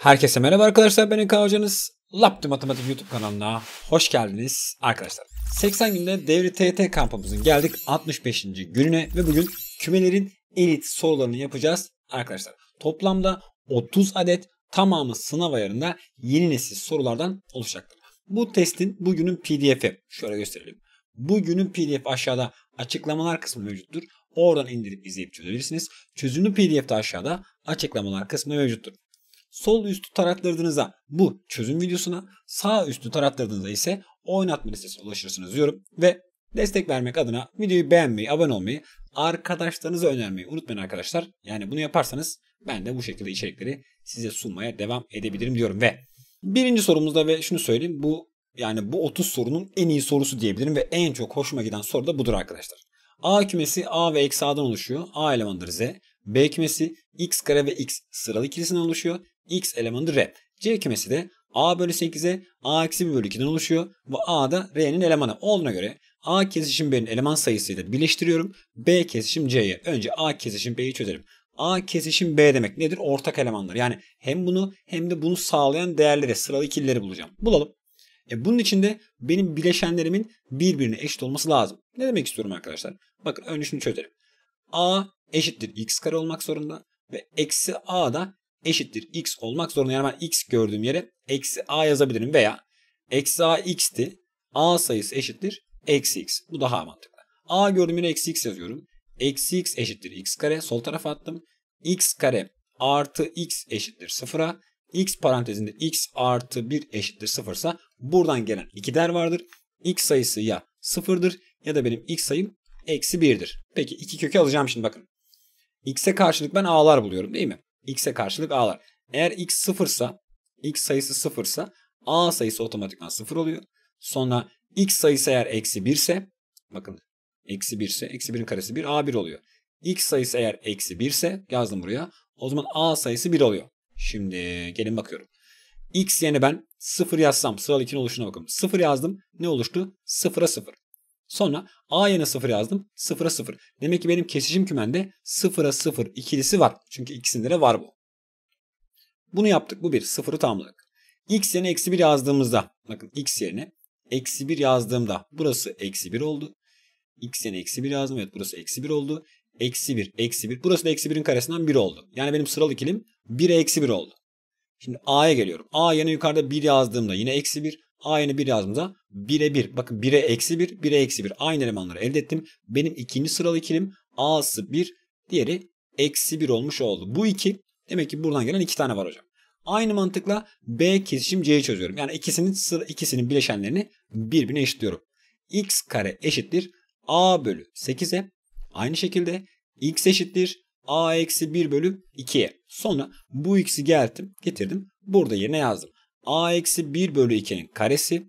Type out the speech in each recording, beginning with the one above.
Herkese merhaba arkadaşlar ben Eka Hocanız. Laptı Matematik YouTube kanalına hoş geldiniz arkadaşlar. 80 günde devri TT kampımızın geldik 65. gününe ve bugün kümelerin elit sorularını yapacağız arkadaşlar. Toplamda 30 adet tamamı sınav ayarında yeni nesil sorulardan oluşacaktır. Bu testin bugünün pdf'i şöyle gösterelim. Bugünün pdf aşağıda açıklamalar kısmı mevcuttur. Oradan indirip izleyip çözebilirsiniz. Çözümlü pdf de aşağıda açıklamalar kısmı mevcuttur. Sol üstü taratlarınıza bu çözüm videosuna, sağ üstü taratlarınıza ise oynatma listesine ulaşırsınız diyorum ve destek vermek adına videoyu beğenmeyi, abone olmayı, arkadaşlarınıza önermeyi unutmayın arkadaşlar. Yani bunu yaparsanız ben de bu şekilde içerikleri size sunmaya devam edebilirim diyorum ve birinci sorumuzda ve şunu söyleyeyim bu yani bu 30 sorunun en iyi sorusu diyebilirim ve en çok hoşuma giden soru da budur arkadaşlar. A kümesi A ve eksi A'dan oluşuyor. A elemanıdır Z. B kümesi X kare ve X sıralı ikilisinden oluşuyor. X elemanı R. C kümesi de A bölü 8'e A eksi 1 bölü 2'den oluşuyor. Bu A da R'nin elemanı olduğuna göre A kesişim B'nin eleman sayısıyla birleştiriyorum. B kesişim C'ye. Önce A kesişim B'yi çözelim. A kesişim B demek nedir? Ortak elemanlar. Yani hem bunu hem de bunu sağlayan değerleri, sıralı ikilileri bulacağım. Bulalım. E bunun için de benim bileşenlerimin birbirine eşit olması lazım. Ne demek istiyorum arkadaşlar? Bakın önce şunu çözelim. A eşittir x kare olmak zorunda ve eksi a da eşittir x olmak zorunda. Yani ben x gördüğüm yere eksi a yazabilirim veya eksi a x'ti. a sayısı eşittir eksi x. Bu daha mantıklı. a gördüğüm yere eksi x yazıyorum. Eksi x eşittir x kare. Sol tarafa attım. x kare artı x eşittir sıfıra. x parantezinde x artı 1 eşittir sıfırsa buradan gelen iki değer vardır. x sayısı ya sıfırdır ya da benim x sayım eksi 1'dir. Peki iki kökü alacağım şimdi bakın. x'e karşılık ben a'lar buluyorum değil mi? x'e karşılık alar. var. Eğer x sıfırsa x sayısı sıfırsa a sayısı otomatikman sıfır oluyor. Sonra x sayısı eğer eksi 1 ise bakın eksi 1 ise eksi 1'in karesi 1 a1 oluyor. x sayısı eğer eksi 1 ise yazdım buraya o zaman a sayısı 1 oluyor. Şimdi gelin bakıyorum. x yerine ben 0 yazsam sıralı 2'nin oluşuna bakın. 0 yazdım ne oluştu? 0'a 0. Sonra a ne 0 yazdım? 0'a 0. Demek ki benim kesişim kümende 0'a 0 ikilisi var. Çünkü ikisinde de var bu. Bunu yaptık. Bu bir. 0'ı tamamladık. X yerine eksi 1 yazdığımızda. Bakın X yerine eksi 1 yazdığımda. Burası eksi 1 oldu. X yerine eksi 1 yazdım. Evet burası eksi 1 oldu. Eksi 1, eksi 1. Burası da eksi 1'in karesinden 1 oldu. Yani benim sıralı ikilim 1'e eksi 1 oldu. Şimdi A'ya geliyorum. A yerine yukarıda 1 yazdığımda yine eksi 1. A yerine 1 yazdığımda 1'e 1. Bakın 1'e eksi 1, 1'e eksi 1. Aynı elemanları elde ettim. Benim ikinci sıralı ikilim A'sı 1, diğeri eksi 1 olmuş oldu. Bu iki Demek ki buradan gelen iki tane var hocam. Aynı mantıkla B kesişim C'yi çözüyorum. Yani ikisinin sıra, ikisinin bileşenlerini birbirine eşitliyorum. X kare eşittir A bölü 8'e. Aynı şekilde X eşittir A eksi 1 bölü 2'ye. Sonra bu X'i geldim, getirdim. Burada yerine yazdım. A eksi 1 bölü 2'nin karesi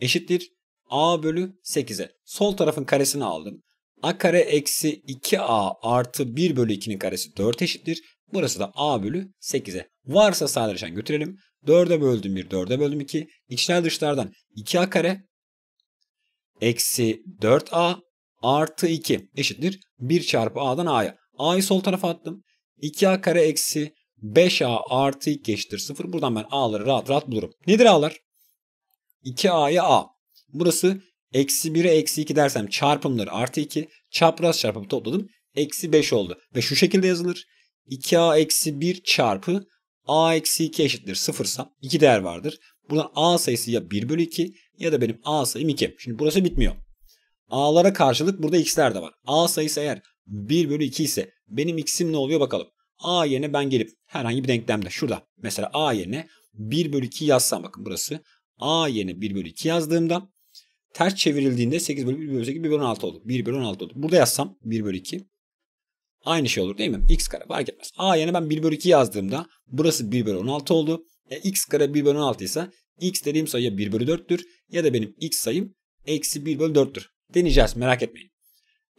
eşittir a bölü 8'e. Sol tarafın karesini aldım. a kare eksi 2a artı 1 bölü 2'nin karesi 4 eşittir. Burası da a bölü 8'e. Varsa sadeleşen götürelim. 4'e böldüm 1, 4'e böldüm 2. İçler dışlardan 2a kare eksi 4a artı 2 eşittir. 1 çarpı a'dan a'ya. a'yı sol tarafa attım. 2a kare eksi 5a artı 2 eşittir 0. Buradan ben a'ları rahat rahat bulurum. Nedir a'lar? 2a'ya a. Burası eksi 1'e eksi 2 dersem çarpımları artı 2. Çapraz çarpımı topladım. Eksi 5 oldu. Ve şu şekilde yazılır. 2a eksi 1 çarpı a eksi 2 eşittir 0 sa 2 değer vardır. Buradan a sayısı ya 1 bölü 2 ya da benim a sayım 2. Şimdi burası bitmiyor. A'lara karşılık burada x'ler de var. A sayısı eğer 1 bölü 2 ise benim x'im ne oluyor bakalım. A yerine ben gelip herhangi bir denklemde şurada mesela A yerine 1 bölü 2 yazsam bakın burası A yerine 1 bölü 2 yazdığımda ters çevrildiğinde 8 bölü 1 bölü 8 1 bölü 16 oldu. 1 bölü 16 oldu. Burada yazsam 1 bölü 2 aynı şey olur değil mi? X kare fark etmez. A yerine ben 1 bölü 2 yazdığımda burası 1 bölü 16 oldu. E, x kare 1 bölü 16 ise x dediğim sayı ya 1 bölü 4'tür ya da benim x sayım eksi 1 bölü 4'tür. Deneyeceğiz merak etmeyin.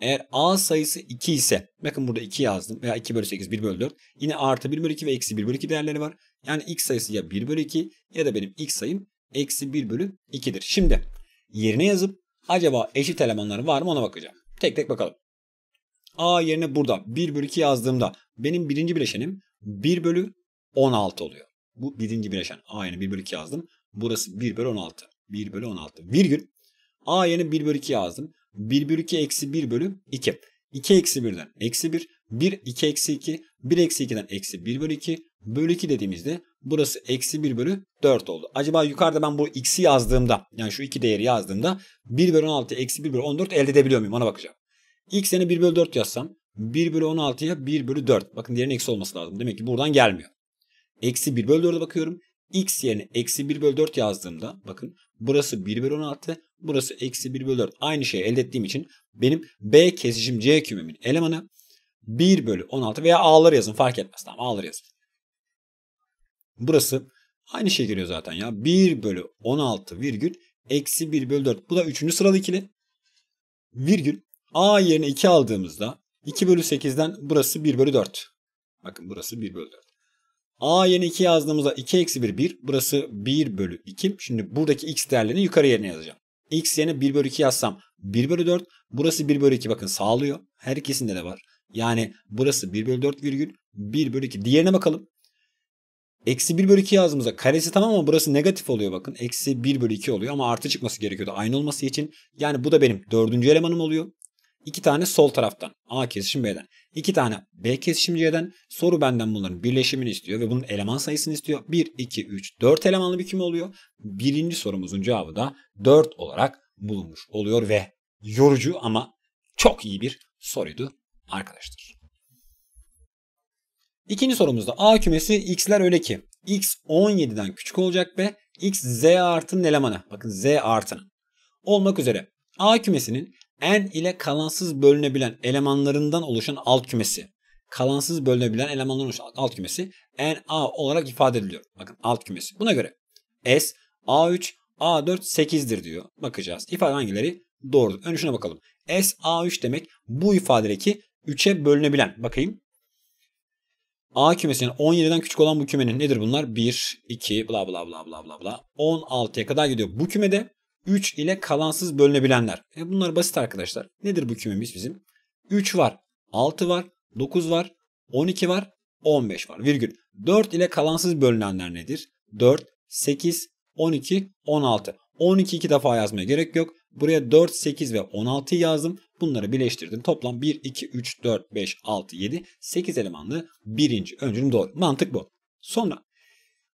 Eğer a sayısı 2 ise bakın burada 2 yazdım veya 2 bölü 8 1 bölü 4 yine artı 1 bölü 2 ve eksi 1 bölü 2 değerleri var. Yani x sayısı ya 1 bölü 2 ya da benim x sayım eksi 1 bölü 2'dir. Şimdi yerine yazıp acaba eşit elemanlar var mı ona bakacağım. Tek tek bakalım. A yerine burada 1 bölü 2 yazdığımda benim birinci bileşenim 1 bölü 16 oluyor. Bu birinci bileşen. A yerine 1 bölü 2 yazdım. Burası 1 bölü 16. 1 bölü 16. Virgül. A yerine 1 bölü 2 yazdım. 1 bölü 2 eksi 1 bölü 2. 2 eksi 1'den eksi 1. 1 2 eksi 2. 1 eksi 2'den eksi 1 bölü 2. Bölü 2 dediğimizde burası eksi 1 bölü 4 oldu. Acaba yukarıda ben bu x'i yazdığımda yani şu iki değeri yazdığımda 1 bölü 16 eksi 1 bölü 14 elde edebiliyor muyum ona bakacağım. X yerine 1 bölü 4 yazsam 1 bölü 16'ya 1 bölü 4. Bakın diğerinin eksi olması lazım. Demek ki buradan gelmiyor. Eksi 1 bölü 4'e bakıyorum. X yerine eksi 1 bölü 4 yazdığımda bakın burası 1 bölü 16 burası eksi 1 bölü 4. Aynı şeyi elde ettiğim için benim B kesişim C kümemin elemanı 1 bölü 16 veya A'ları yazın fark etmez. Tamam A'ları yazın. Burası aynı şey geliyor zaten ya. 1 bölü 16 virgül eksi 1 bölü 4. Bu da 3. sıralı ikili. Virgül A yerine 2 aldığımızda 2 bölü 8'den burası 1 bölü 4. Bakın burası 1 bölü 4. A yerine 2 yazdığımızda 2 eksi 1 1. Burası 1 bölü 2. Şimdi buradaki x değerlerini yukarı yerine yazacağım. x yerine 1 bölü 2 yazsam 1 bölü 4. Burası 1 bölü 2 bakın sağlıyor. Her ikisinde de var. Yani burası 1 bölü 4 virgül 1 bölü 2. Diğerine bakalım. Eksi 1 bölü 2 yazdığımızda karesi tamam ama burası negatif oluyor bakın. Eksi 1 bölü 2 oluyor ama artı çıkması gerekiyordu aynı olması için. Yani bu da benim dördüncü elemanım oluyor. İki tane sol taraftan A kesişim B'den. iki tane B kesişim C'den. Soru benden bunların birleşimini istiyor ve bunun eleman sayısını istiyor. 1, 2, 3, 4 elemanlı bir küme oluyor. Birinci sorumuzun cevabı da 4 olarak bulunmuş oluyor ve yorucu ama çok iyi bir soruydu arkadaşlar. İkinci sorumuzda A kümesi x'ler öyle ki x 17'den küçük olacak ve x z artının elemanı. Bakın z artının. Olmak üzere A kümesinin n ile kalansız bölünebilen elemanlarından oluşan alt kümesi. Kalansız bölünebilen elemanların oluşan alt kümesi n a olarak ifade ediliyor. Bakın alt kümesi. Buna göre S A3 A4 8'dir diyor. Bakacağız. İfade hangileri doğrudur? Önce şuna bakalım. S A3 demek bu ifadedeki 3'e bölünebilen. Bakayım. A kümesi yani 17'den küçük olan bu kümenin nedir bunlar? 1, 2, bla bla bla bla bla bla. 16'ya kadar gidiyor. Bu kümede 3 ile kalansız bölünebilenler. E bunlar basit arkadaşlar. Nedir bu kümemiz bizim? 3 var, 6 var, 9 var, 12 var, 15 var. Virgül. 4 ile kalansız bölünenler nedir? 4, 8, 12, 16. 12 iki defa yazmaya gerek yok. Buraya 4, 8 ve 16'yı yazdım. Bunları birleştirdim. Toplam 1, 2, 3, 4, 5, 6, 7, 8 elemanlı birinci öncülüm doğru. Mantık bu. Sonra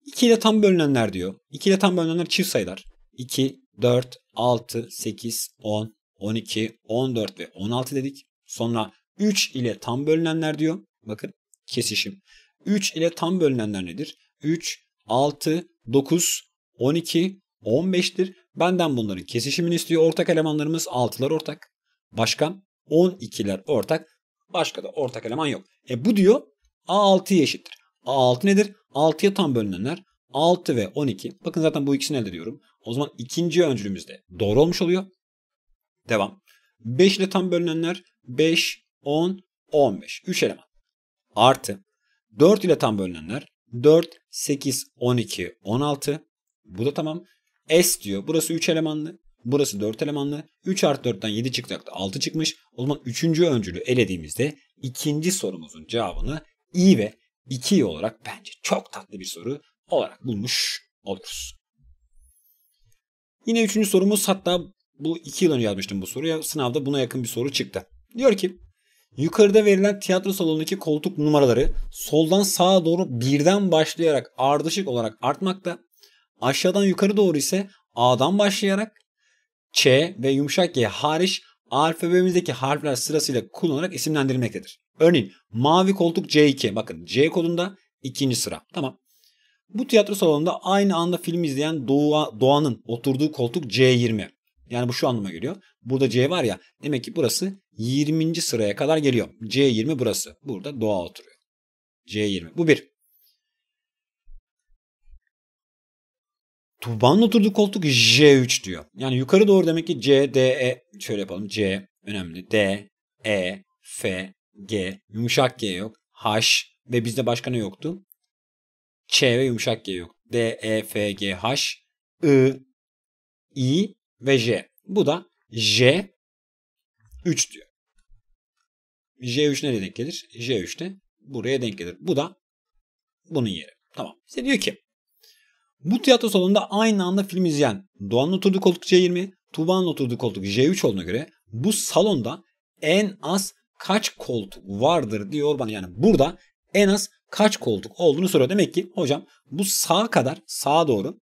2 ile tam bölünenler diyor. 2 ile tam bölünenler çift sayılar. 2, 4, 6, 8, 10, 12, 14 ve 16 dedik. Sonra 3 ile tam bölünenler diyor. Bakın kesişim. 3 ile tam bölünenler nedir? 3, 6, 9, 12, 15'tir. Benden bunların kesişimini istiyor. Ortak elemanlarımız 6'lar ortak başkan, 12'ler ortak, başka da ortak eleman yok. E bu diyor A6'ya eşittir. A6 nedir? 6'ya tam bölünenler 6 ve 12. Bakın zaten bu ikisini elde ediyorum. O zaman ikinci öncülümüz de doğru olmuş oluyor. Devam. 5 ile tam bölünenler 5, 10, 15. 3 eleman. Artı 4 ile tam bölünenler 4, 8, 12, 16. Bu da tamam. S diyor. Burası 3 elemanlı. Burası 4 elemanlı. 3 artı 4'ten 7 çıkacaktı. 6 çıkmış. O zaman 3. öncülü elediğimizde ikinci sorumuzun cevabını i ve 2 olarak bence çok tatlı bir soru olarak bulmuş oluruz. Yine üçüncü sorumuz hatta bu 2 yıl önce yazmıştım bu soruya. Sınavda buna yakın bir soru çıktı. Diyor ki yukarıda verilen tiyatro salonundaki koltuk numaraları soldan sağa doğru birden başlayarak ardışık olarak artmakta. Aşağıdan yukarı doğru ise A'dan başlayarak Ç ve yumuşak Y hariç alfabemizdeki harfler sırasıyla kullanarak isimlendirilmektedir. Örneğin mavi koltuk C2. Bakın C kodunda ikinci sıra. Tamam. Bu tiyatro salonunda aynı anda film izleyen Doğa, Doğan'ın oturduğu koltuk C20. Yani bu şu anlama geliyor. Burada C var ya demek ki burası 20. sıraya kadar geliyor. C20 burası. Burada Doğa oturuyor. C20. Bu bir. Tuba'nın oturduğu koltuk J3 diyor. Yani yukarı doğru demek ki C, D, E. Şöyle yapalım. C önemli. D, E, F, G. Yumuşak G yok. H ve bizde başka ne yoktu? Ç ve yumuşak G yok. D, E, F, G, H, I, I ve J. Bu da J 3 diyor. J3 nereye denk gelir? J3 de buraya denk gelir. Bu da bunun yeri. Tamam. İşte diyor ki bu tiyatro salonunda aynı anda film izleyen Doğan'ın oturduğu koltuk C20, Tuğba'nın oturduğu koltuk J3 olduğuna göre bu salonda en az kaç koltuk vardır diyor bana. Yani burada en az kaç koltuk olduğunu soruyor. Demek ki hocam bu sağa kadar sağa doğru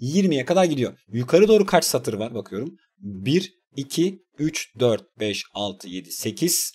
20'ye kadar gidiyor. Yukarı doğru kaç satır var bakıyorum. 1, 2, 3, 4, 5, 6, 7, 8,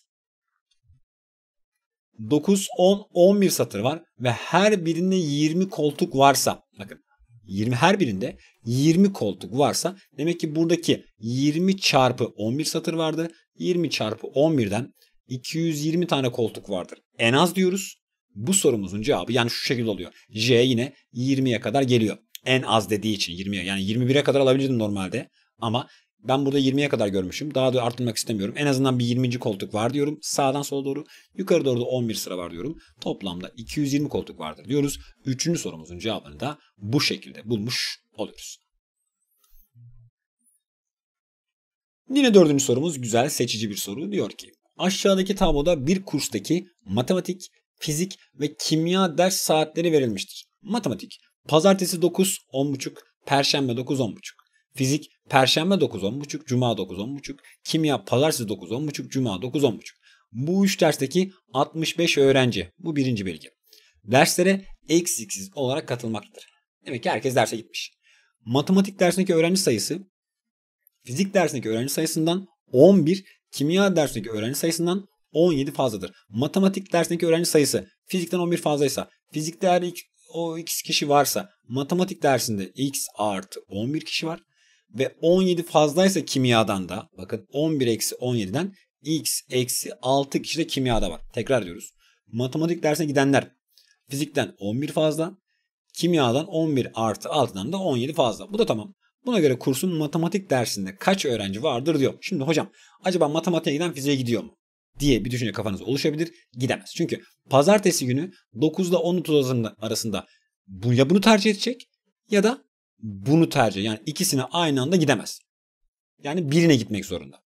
9, 10, 11 satır var ve her birinde 20 koltuk varsa bakın 20 her birinde 20 koltuk varsa demek ki buradaki 20 çarpı 11 satır vardı. 20 çarpı 11'den 220 tane koltuk vardır. En az diyoruz. Bu sorumuzun cevabı yani şu şekilde oluyor. J yine 20'ye kadar geliyor. En az dediği için 20'ye yani 21'e kadar alabilirdim normalde. Ama ben burada 20'ye kadar görmüşüm. Daha da arttırmak istemiyorum. En azından bir 20. koltuk var diyorum. Sağdan sola doğru. Yukarı doğru da 11 sıra var diyorum. Toplamda 220 koltuk vardır diyoruz. Üçüncü sorumuzun cevabını da bu şekilde bulmuş oluyoruz. Yine dördüncü sorumuz güzel seçici bir soru. Diyor ki aşağıdaki tabloda bir kurstaki matematik, fizik ve kimya ders saatleri verilmiştir. Matematik pazartesi 9, 10.30, perşembe 9, 10.30. Fizik Perşembe 9-10.30, Cuma 9-10.30, Kimya Pazartesi 9-10.30, Cuma 9-10.30. Bu üç dersteki 65 öğrenci. Bu birinci bilgi. Derslere eksiksiz olarak katılmaktadır. Demek ki herkes derse gitmiş. Matematik dersindeki öğrenci sayısı fizik dersindeki öğrenci sayısından 11, kimya dersindeki öğrenci sayısından 17 fazladır. Matematik dersindeki öğrenci sayısı fizikten 11 fazlaysa, fizikte eğer o x kişi varsa matematik dersinde x artı 11 kişi var ve 17 fazlaysa kimyadan da bakın 11 eksi 17'den x eksi 6 kişi de kimyada var. Tekrar diyoruz. Matematik dersine gidenler fizikten 11 fazla, kimyadan 11 artı 6'dan da 17 fazla. Bu da tamam. Buna göre kursun matematik dersinde kaç öğrenci vardır diyor. Şimdi hocam acaba matematiğe giden fiziğe gidiyor mu? diye bir düşünce kafanız oluşabilir. Gidemez. Çünkü pazartesi günü 9 ile 10 arasında ya bunu tercih edecek ya da bunu tercih yani ikisine aynı anda gidemez. Yani birine gitmek zorunda.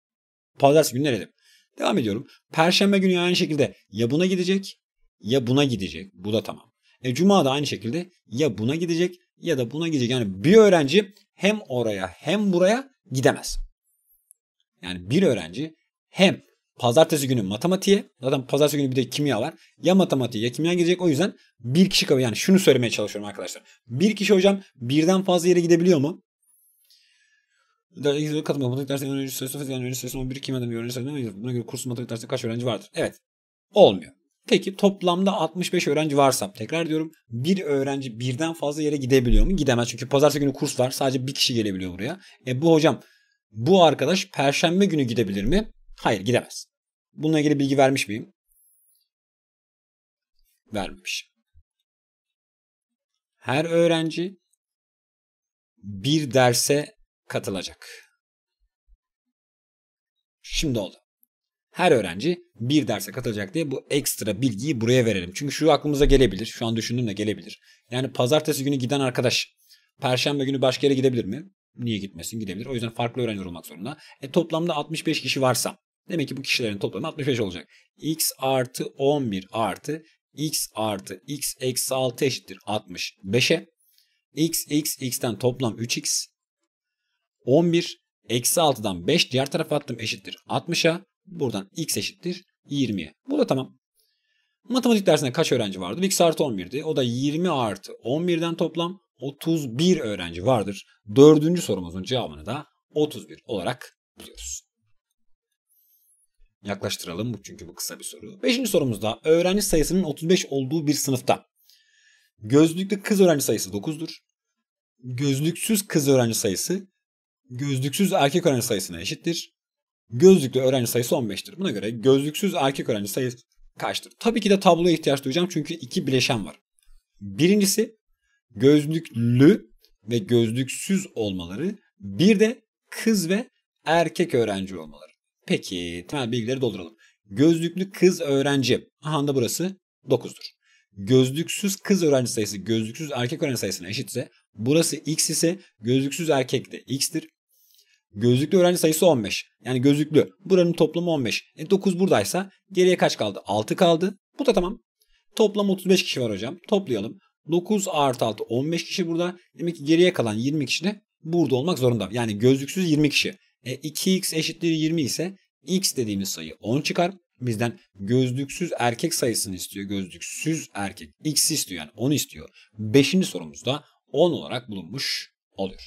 Pazartesi günü nerede? Devam ediyorum. Perşembe günü aynı şekilde ya buna gidecek ya buna gidecek. Bu da tamam. E, Cuma da aynı şekilde ya buna gidecek ya da buna gidecek. Yani bir öğrenci hem oraya hem buraya gidemez. Yani bir öğrenci hem Pazartesi günü matematiğe. Zaten pazartesi günü bir de kimya var. Ya matematiğe ya kimya gidecek. O yüzden bir kişi kalıyor. Yani şunu söylemeye çalışıyorum arkadaşlar. Bir kişi hocam birden fazla yere gidebiliyor mu? Katılmak matematik dersinde öğrenci sayısı, yani öğrenci sayısı 11 kimyadan bir öğrenci sayısı. Buna göre kursun matematik dersinde kaç öğrenci vardır? Evet. Olmuyor. Peki toplamda 65 öğrenci varsa tekrar diyorum bir öğrenci birden fazla yere gidebiliyor mu? Gidemez çünkü pazartesi günü kurs var sadece bir kişi gelebiliyor buraya. E bu hocam bu arkadaş perşembe günü gidebilir mi? Hayır gidemez. Bununla ilgili bilgi vermiş miyim? Vermemiş. Her öğrenci bir derse katılacak. Şimdi oldu. Her öğrenci bir derse katılacak diye bu ekstra bilgiyi buraya verelim. Çünkü şu aklımıza gelebilir. Şu an düşündüğümde gelebilir. Yani pazartesi günü giden arkadaş perşembe günü başka yere gidebilir mi? Niye gitmesin? Gidebilir. O yüzden farklı öğrenci olmak zorunda. E, toplamda 65 kişi varsa Demek ki bu kişilerin toplamı 65 olacak. x artı 11 artı x artı x eksi 6 eşittir 65'e. x x x'ten toplam 3x. 11 eksi 6'dan 5 diğer tarafa attım eşittir 60'a. Buradan x eşittir 20'ye. Bu da tamam. Matematik dersinde kaç öğrenci vardı? X artı 11'di. O da 20 artı 11'den toplam 31 öğrenci vardır. Dördüncü sorumuzun cevabını da 31 olarak buluyoruz. Yaklaştıralım çünkü bu kısa bir soru. Beşinci sorumuzda öğrenci sayısının 35 olduğu bir sınıfta gözlüklü kız öğrenci sayısı 9'dur. Gözlüksüz kız öğrenci sayısı gözlüksüz erkek öğrenci sayısına eşittir. Gözlüklü öğrenci sayısı 15'tir. Buna göre gözlüksüz erkek öğrenci sayısı kaçtır? Tabii ki de tabloya ihtiyaç duyacağım çünkü iki bileşen var. Birincisi gözlüklü ve gözlüksüz olmaları. Bir de kız ve erkek öğrenci olmaları. Peki temel bilgileri dolduralım. Gözlüklü kız öğrenci. Aha da burası 9'dur. Gözlüksüz kız öğrenci sayısı gözlüksüz erkek öğrenci sayısına eşitse burası x ise gözlüksüz erkek de x'tir. Gözlüklü öğrenci sayısı 15. Yani gözlüklü. Buranın toplamı 15. E 9 buradaysa geriye kaç kaldı? 6 kaldı. Bu da tamam. Toplam 35 kişi var hocam. Toplayalım. 9 artı 6 15 kişi burada. Demek ki geriye kalan 20 kişi de burada olmak zorunda. Yani gözlüksüz 20 kişi. E, 2x eşittir 20 ise x dediğimiz sayı 10 çıkar. Bizden gözlüksüz erkek sayısını istiyor. Gözlüksüz erkek x istiyor yani 10 istiyor. Beşinci sorumuzda 10 olarak bulunmuş oluyor.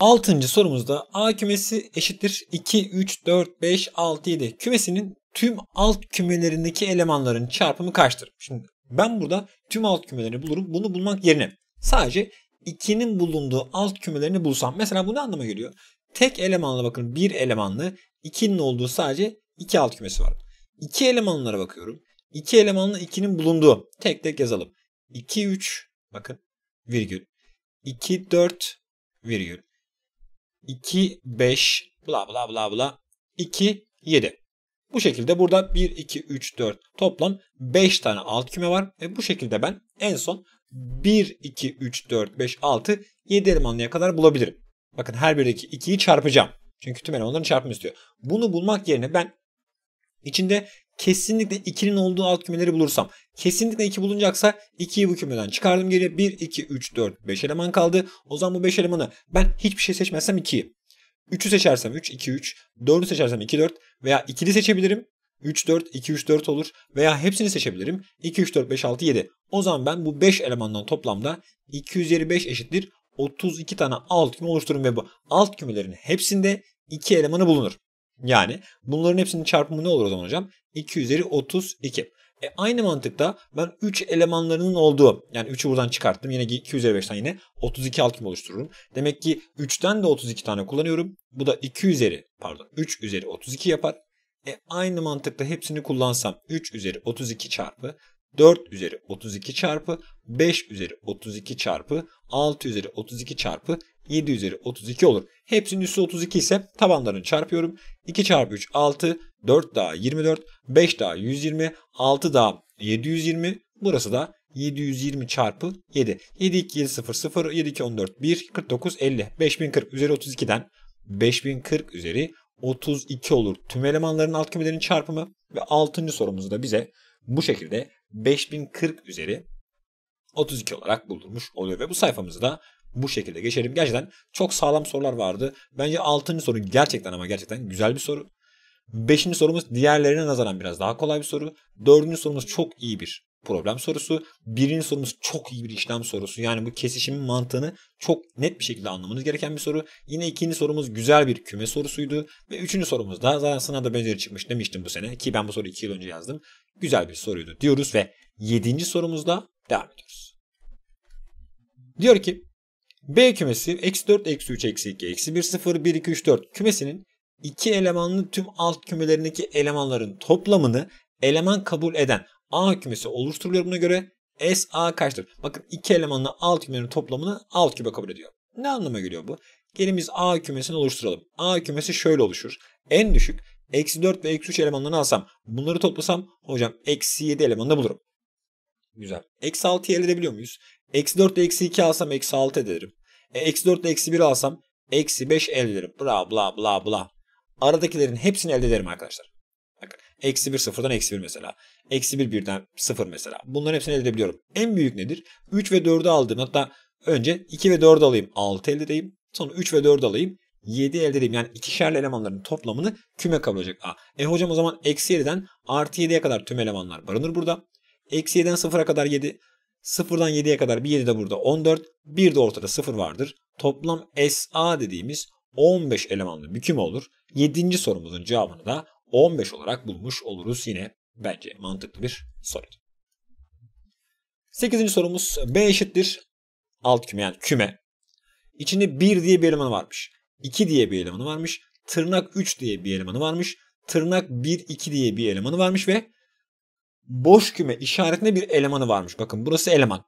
Altıncı sorumuzda A kümesi eşittir 2, 3, 4, 5, 6, 7 kümesinin tüm alt kümelerindeki elemanların çarpımı kaçtır? Şimdi ben burada tüm alt kümelerini bulurum. Bunu bulmak yerine sadece 2'nin bulunduğu alt kümelerini bulsam. Mesela bu ne anlama geliyor? Tek elemanla bakın bir elemanlı 2'nin olduğu sadece 2 alt kümesi var. 2 elemanlara bakıyorum. 2 elemanlı 2'nin bulunduğu tek tek yazalım. 2 3 bakın virgül 2 4 virgül 2 5 bla bla bla bla 2 7. Bu şekilde burada 1 2 3 4 toplam 5 tane alt küme var ve bu şekilde ben en son 1 2 3 4 5 6 7 elemanlıya kadar bulabilirim. Bakın her birdeki 2'yi çarpacağım. Çünkü tüm onların çarpımı istiyor. Bunu bulmak yerine ben içinde kesinlikle 2'nin olduğu alt kümeleri bulursam. Kesinlikle 2 bulunacaksa 2'yi bu kümeden çıkardım geriye. 1, 2, 3, 4, 5 eleman kaldı. O zaman bu 5 elemanı ben hiçbir şey seçmezsem 2. 3'ü seçersem 3, 2, 3. 4'ü seçersem 2, 4. Veya 2'li seçebilirim. 3, 4, 2, 3, 4 olur. Veya hepsini seçebilirim. 2, 3, 4, 5, 6, 7. O zaman ben bu 5 elemandan toplamda 225 eşittir 32 tane alt küme oluşturun ve bu alt kümelerin hepsinde 2 elemanı bulunur. Yani bunların hepsinin çarpımı ne olur o zaman hocam? 2 üzeri 32. E aynı mantıkta ben 3 elemanlarının olduğu yani 3'ü buradan çıkarttım. Yine 2 üzeri 5'ten yine 32 alt küme oluştururum. Demek ki 3'ten de 32 tane kullanıyorum. Bu da 2 üzeri pardon 3 üzeri 32 yapar. E aynı mantıkta hepsini kullansam 3 üzeri 32 çarpı 4 üzeri 32 çarpı 5 üzeri 32 çarpı 6 üzeri 32 çarpı 7 üzeri 32 olur. Hepsinin üssü 32 ise tabanlarını çarpıyorum. 2 çarpı 3 6, 4 daha 24, 5 daha 120, 6 daha 720. Burası da 720 çarpı 7. 7 2 7 0 0 7 2 14 1 49 50 5040 üzeri 32'den 5040 üzeri 32 olur. Tüm elemanların alt kümelerin çarpımı ve 6. sorumuzu da bize bu şekilde 5040 üzeri 32 olarak buldurmuş oluyor ve bu sayfamızı da bu şekilde geçelim. Gerçekten çok sağlam sorular vardı. Bence 6. soru gerçekten ama gerçekten güzel bir soru. 5. sorumuz diğerlerine nazaran biraz daha kolay bir soru. 4. sorumuz çok iyi bir problem sorusu. Birinci sorumuz çok iyi bir işlem sorusu. Yani bu kesişimin mantığını çok net bir şekilde anlamanız gereken bir soru. Yine ikinci sorumuz güzel bir küme sorusuydu. Ve üçüncü sorumuz da zaten sınavda benzeri çıkmış demiştim bu sene. Ki ben bu soruyu iki yıl önce yazdım. Güzel bir soruydu diyoruz ve yedinci sorumuzda devam ediyoruz. Diyor ki B kümesi eksi 4, eksi 3, eksi 2, eksi 1, 0, 1, 2, 3, 4 kümesinin iki elemanlı tüm alt kümelerindeki elemanların toplamını eleman kabul eden A kümesi oluşturuluyor buna göre. S A kaçtır? Bakın iki elemanla alt kümenin toplamını alt küme kabul ediyor. Ne anlama geliyor bu? Gelin biz A kümesini oluşturalım. A kümesi şöyle oluşur. En düşük eksi 4 ve eksi 3 elemanlarını alsam bunları toplasam hocam eksi 7 elemanını bulurum. Güzel. Eksi 6 elde edebiliyor muyuz? Eksi 4 ve eksi 2 alsam eksi 6 ederim. E, eksi 4 ve eksi 1 alsam eksi 5 elde ederim. Bla bla bla bla. Aradakilerin hepsini elde ederim arkadaşlar. Eksi 1 sıfırdan eksi 1 mesela. Eksi 1 birden 0 mesela. Bunların hepsini elde edebiliyorum. En büyük nedir? 3 ve 4'ü aldım. hatta önce 2 ve 4 alayım 6 elde edeyim. Sonra 3 ve 4 alayım 7 elde edeyim. Yani ikişerli elemanların toplamını küme kabul edecek A. E hocam o zaman eksi 7'den artı 7'ye kadar tüm elemanlar barınır burada. Eksi 7'den 0'a kadar 7. 0'dan 7'ye kadar bir 7 de burada 14. Bir de ortada 0 vardır. Toplam SA dediğimiz 15 elemanlı bir küme olur. 7. sorumuzun cevabını da 15 olarak bulmuş oluruz yine bence mantıklı bir soru. 8. sorumuz B eşittir alt küme yani küme. İçinde 1 diye bir elemanı varmış. 2 diye bir elemanı varmış. Tırnak 3 diye bir elemanı varmış. Tırnak 1 2 diye bir elemanı varmış ve boş küme işaretine bir elemanı varmış. Bakın burası eleman.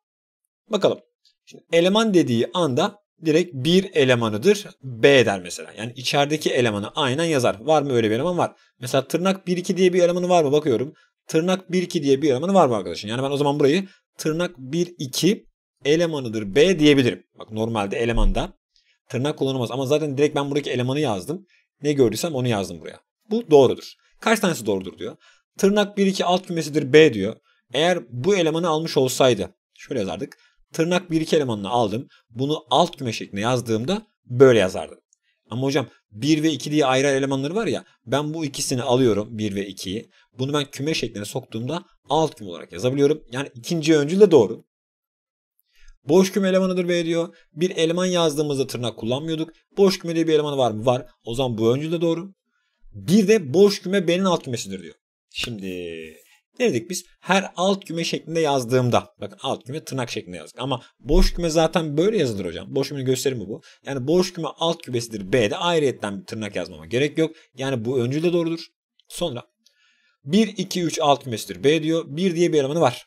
Bakalım. Şimdi eleman dediği anda direkt bir elemanıdır B der mesela. Yani içerideki elemanı aynen yazar. Var mı öyle bir eleman? Var. Mesela tırnak 1-2 diye bir elemanı var mı? Bakıyorum. Tırnak 1-2 diye bir elemanı var mı arkadaşın? Yani ben o zaman burayı tırnak 1-2 elemanıdır B diyebilirim. Bak normalde elemanda tırnak kullanılmaz ama zaten direkt ben buradaki elemanı yazdım. Ne gördüysem onu yazdım buraya. Bu doğrudur. Kaç tanesi doğrudur diyor. Tırnak 1-2 alt kümesidir B diyor. Eğer bu elemanı almış olsaydı şöyle yazardık. Tırnak bir iki elemanını aldım. Bunu alt küme şeklinde yazdığımda böyle yazardım. Ama hocam 1 ve 2 diye ayrı elemanları var ya ben bu ikisini alıyorum 1 ve 2'yi. Bunu ben küme şeklinde soktuğumda alt küme olarak yazabiliyorum. Yani ikinci öncül de doğru. Boş küme elemanıdır B diyor. Bir eleman yazdığımızda tırnak kullanmıyorduk. Boş küme diye bir elemanı var mı? Var. O zaman bu öncül de doğru. Bir de boş küme B'nin alt kümesidir diyor. Şimdi ne dedik biz? Her alt küme şeklinde yazdığımda. Bakın alt küme tırnak şeklinde yazdık. Ama boş küme zaten böyle yazılır hocam. Boş kümenin gösterimi bu. Yani boş küme alt kümesidir B'de. Ayrıyetten bir tırnak yazmama gerek yok. Yani bu öncül doğrudur. Sonra 1, 2, 3 alt kümesidir B diyor. 1 diye bir elemanı var.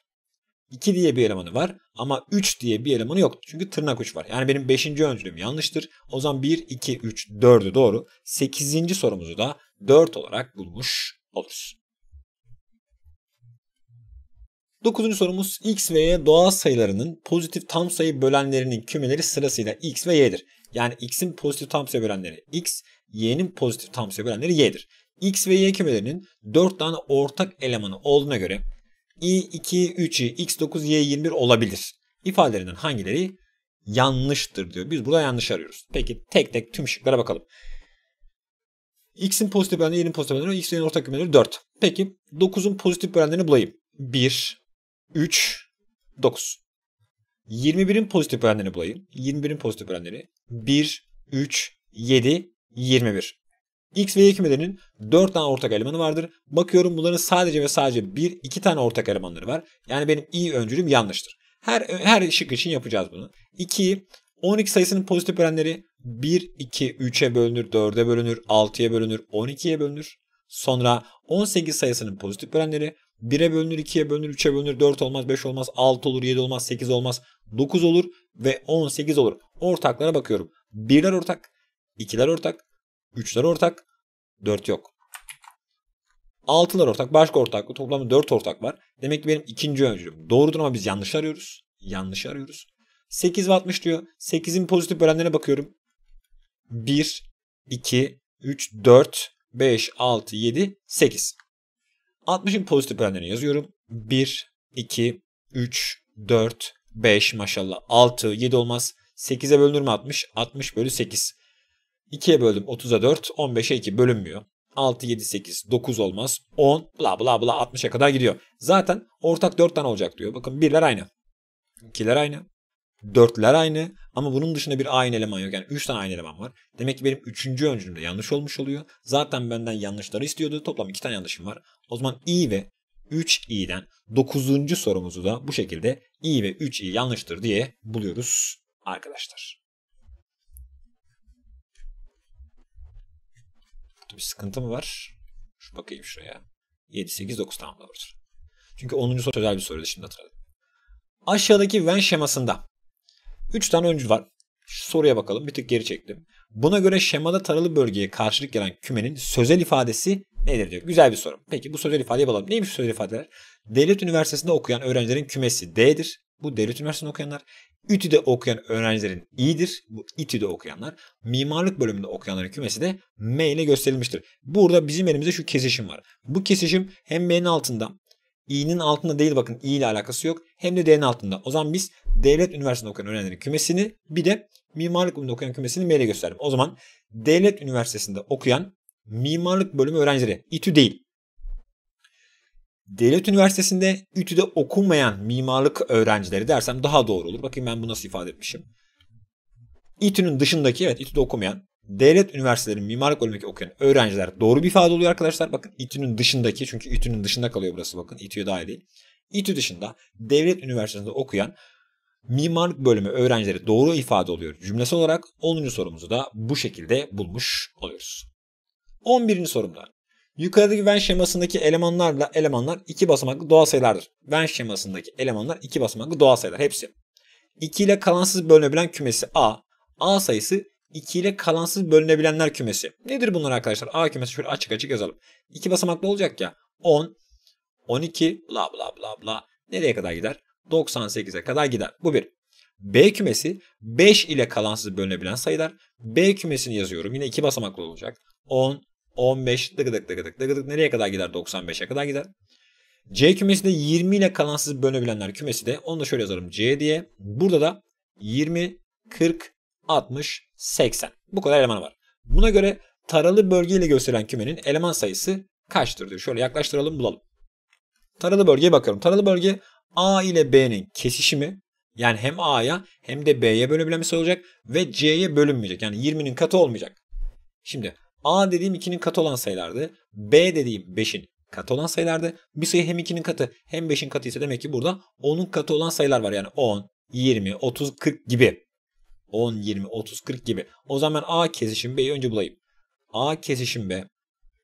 2 diye bir elemanı var ama 3 diye bir elemanı yok. Çünkü tırnak uç var. Yani benim 5. öncülüm yanlıştır. O zaman 1, 2, 3, 4'ü doğru. 8. sorumuzu da 4 olarak bulmuş oluruz. Dokuzuncu sorumuz x ve y doğal sayılarının pozitif tam sayı bölenlerinin kümeleri sırasıyla x ve y'dir. Yani x'in pozitif tam sayı bölenleri x, y'nin pozitif tam sayı bölenleri y'dir. x ve y kümelerinin 4 tane ortak elemanı olduğuna göre i2, 3 x9, y21 olabilir. İfadelerinden hangileri yanlıştır diyor. Biz burada yanlış arıyoruz. Peki tek tek tüm şıklara bakalım. X'in pozitif bölenleri, Y'nin pozitif bölenleri, x ve y'nin ortak kümeleri 4. Peki 9'un pozitif bölenlerini bulayım. 1, 3, 9. 21'in pozitif bölenlerini bulayım. 21'in pozitif bölenleri 1, 3, 7, 21. X ve Y kümelerinin 4 tane ortak elemanı vardır. Bakıyorum bunların sadece ve sadece 1, 2 tane ortak elemanları var. Yani benim i öncülüm yanlıştır. Her, her şık için yapacağız bunu. 2, 12 sayısının pozitif bölenleri 1, 2, 3'e bölünür, 4'e bölünür, 6'ya bölünür, 12'ye bölünür. Sonra 18 sayısının pozitif bölenleri. 1'e bölünür, 2'ye bölünür, 3'e bölünür, 4 olmaz, 5 olmaz, 6 olur, 7 olmaz, 8 olmaz, 9 olur ve 18 olur. Ortaklara bakıyorum. 1'ler ortak, 2'ler ortak, 3'ler ortak, 4 yok. 6'lar ortak, başka ortak. Toplamda 4 ortak var. Demek ki benim ikinci öncülüm. Doğrudur ama biz yanlış arıyoruz. Yanlış arıyoruz. 8 ve 60 diyor. 8'in pozitif bölenlerine bakıyorum. 1, 2, 3, 4, 5, 6, 7, 8. 60'ın pozitif yönlerini yazıyorum. 1, 2, 3, 4, 5 maşallah. 6, 7 olmaz. 8'e bölünür mü 60? 60 bölü 8. 2'ye böldüm 30'a 4, 15'e 2 bölünmüyor. 6, 7, 8, 9 olmaz. 10 bla bla bla 60'a kadar gidiyor. Zaten ortak 4 tane olacak diyor. Bakın 1'ler aynı. 2'ler aynı. 4'ler aynı. Ama bunun dışında bir aynı eleman yok. Yani 3 tane aynı eleman var. Demek ki benim 3. öncülümde yanlış olmuş oluyor. Zaten benden yanlışları istiyordu. Toplam 2 tane yanlışım var. O zaman i ve 3i'den 9. sorumuzu da bu şekilde i ve 3i yanlıştır diye buluyoruz arkadaşlar. Burada bir sıkıntı mı var? Şu bakayım şuraya. 7, 8, 9 tamam da Çünkü 10. soru özel bir soruydu şimdi hatırladım. Aşağıdaki Venn şemasında 3 tane oyuncu var. Şu soruya bakalım. Bir tık geri çektim. Buna göre şemada taralı bölgeye karşılık gelen kümenin sözel ifadesi nedir diyor. Güzel bir soru. Peki bu sözel ifadeyi bulalım. Neymiş sözel ifadeler? Devlet üniversitesinde okuyan öğrencilerin kümesi D'dir. Bu devlet üniversitesinde okuyanlar. İTÜ'de okuyan öğrencilerin İ'dir. Bu İTÜ'de okuyanlar. Mimarlık bölümünde okuyanların kümesi de M ile gösterilmiştir. Burada bizim elimizde şu kesişim var. Bu kesişim hem M'nin altında i'nin altında değil bakın i ile alakası yok. Hem de d'nin altında. O zaman biz devlet üniversitesinde okuyan öğrencilerin kümesini bir de mimarlık bölümünde okuyan kümesini M ile gösterdim. O zaman devlet üniversitesinde okuyan mimarlık bölümü öğrencileri İTÜ değil. Devlet üniversitesinde İTÜ'de okunmayan mimarlık öğrencileri dersem daha doğru olur. Bakayım ben bu nasıl ifade etmişim. İTÜ'nün dışındaki evet İTÜ'de okumayan devlet üniversitelerinin mimarlık bölümündeki okuyan öğrenciler doğru bir ifade oluyor arkadaşlar. Bakın İTÜ'nün dışındaki çünkü İTÜ'nün dışında kalıyor burası bakın İTÜ'ye dahil değil. İTÜ dışında devlet üniversitesinde okuyan mimarlık bölümü öğrencileri doğru ifade oluyor. Cümlesi olarak 10. sorumuzu da bu şekilde bulmuş oluyoruz. 11. sorumda Yukarıdaki Venn şemasındaki elemanlarla elemanlar iki basamaklı doğal sayılardır. Venn şemasındaki elemanlar iki basamaklı doğal sayılar. Hepsi. 2 ile kalansız bölünebilen kümesi A. A sayısı 2 ile kalansız bölünebilenler kümesi. Nedir bunlar arkadaşlar? A kümesi şöyle açık açık yazalım. 2 basamaklı olacak ya. 10, 12, bla bla bla bla. Nereye kadar gider? 98'e kadar gider. Bu bir. B kümesi 5 ile kalansız bölünebilen sayılar. B kümesini yazıyorum. Yine 2 basamaklı olacak. 10, 15, dıgı dıgı dıgı dıgı dıgı nereye kadar gider? 95'e kadar gider. C kümesi de 20 ile kalansız bölünebilenler kümesi de onu da şöyle yazalım. C diye. Burada da 20, 40, 60, 80. Bu kadar eleman var. Buna göre taralı bölgeyle gösterilen kümenin eleman sayısı kaçtır diyor. Şöyle yaklaştıralım bulalım. Taralı bölgeye bakıyorum. Taralı bölge A ile B'nin kesişimi yani hem A'ya hem de B'ye bölünemesi olacak ve C'ye bölünmeyecek. Yani 20'nin katı olmayacak. Şimdi A dediğim 2'nin katı olan sayılardı. B dediğim 5'in katı olan sayılardı. Bir sayı hem 2'nin katı hem 5'in katı ise demek ki burada 10'un katı olan sayılar var. Yani 10, 20, 30, 40 gibi. 10, 20, 30, 40 gibi. O zaman A kesişim B'yi önce bulayım. A kesişim B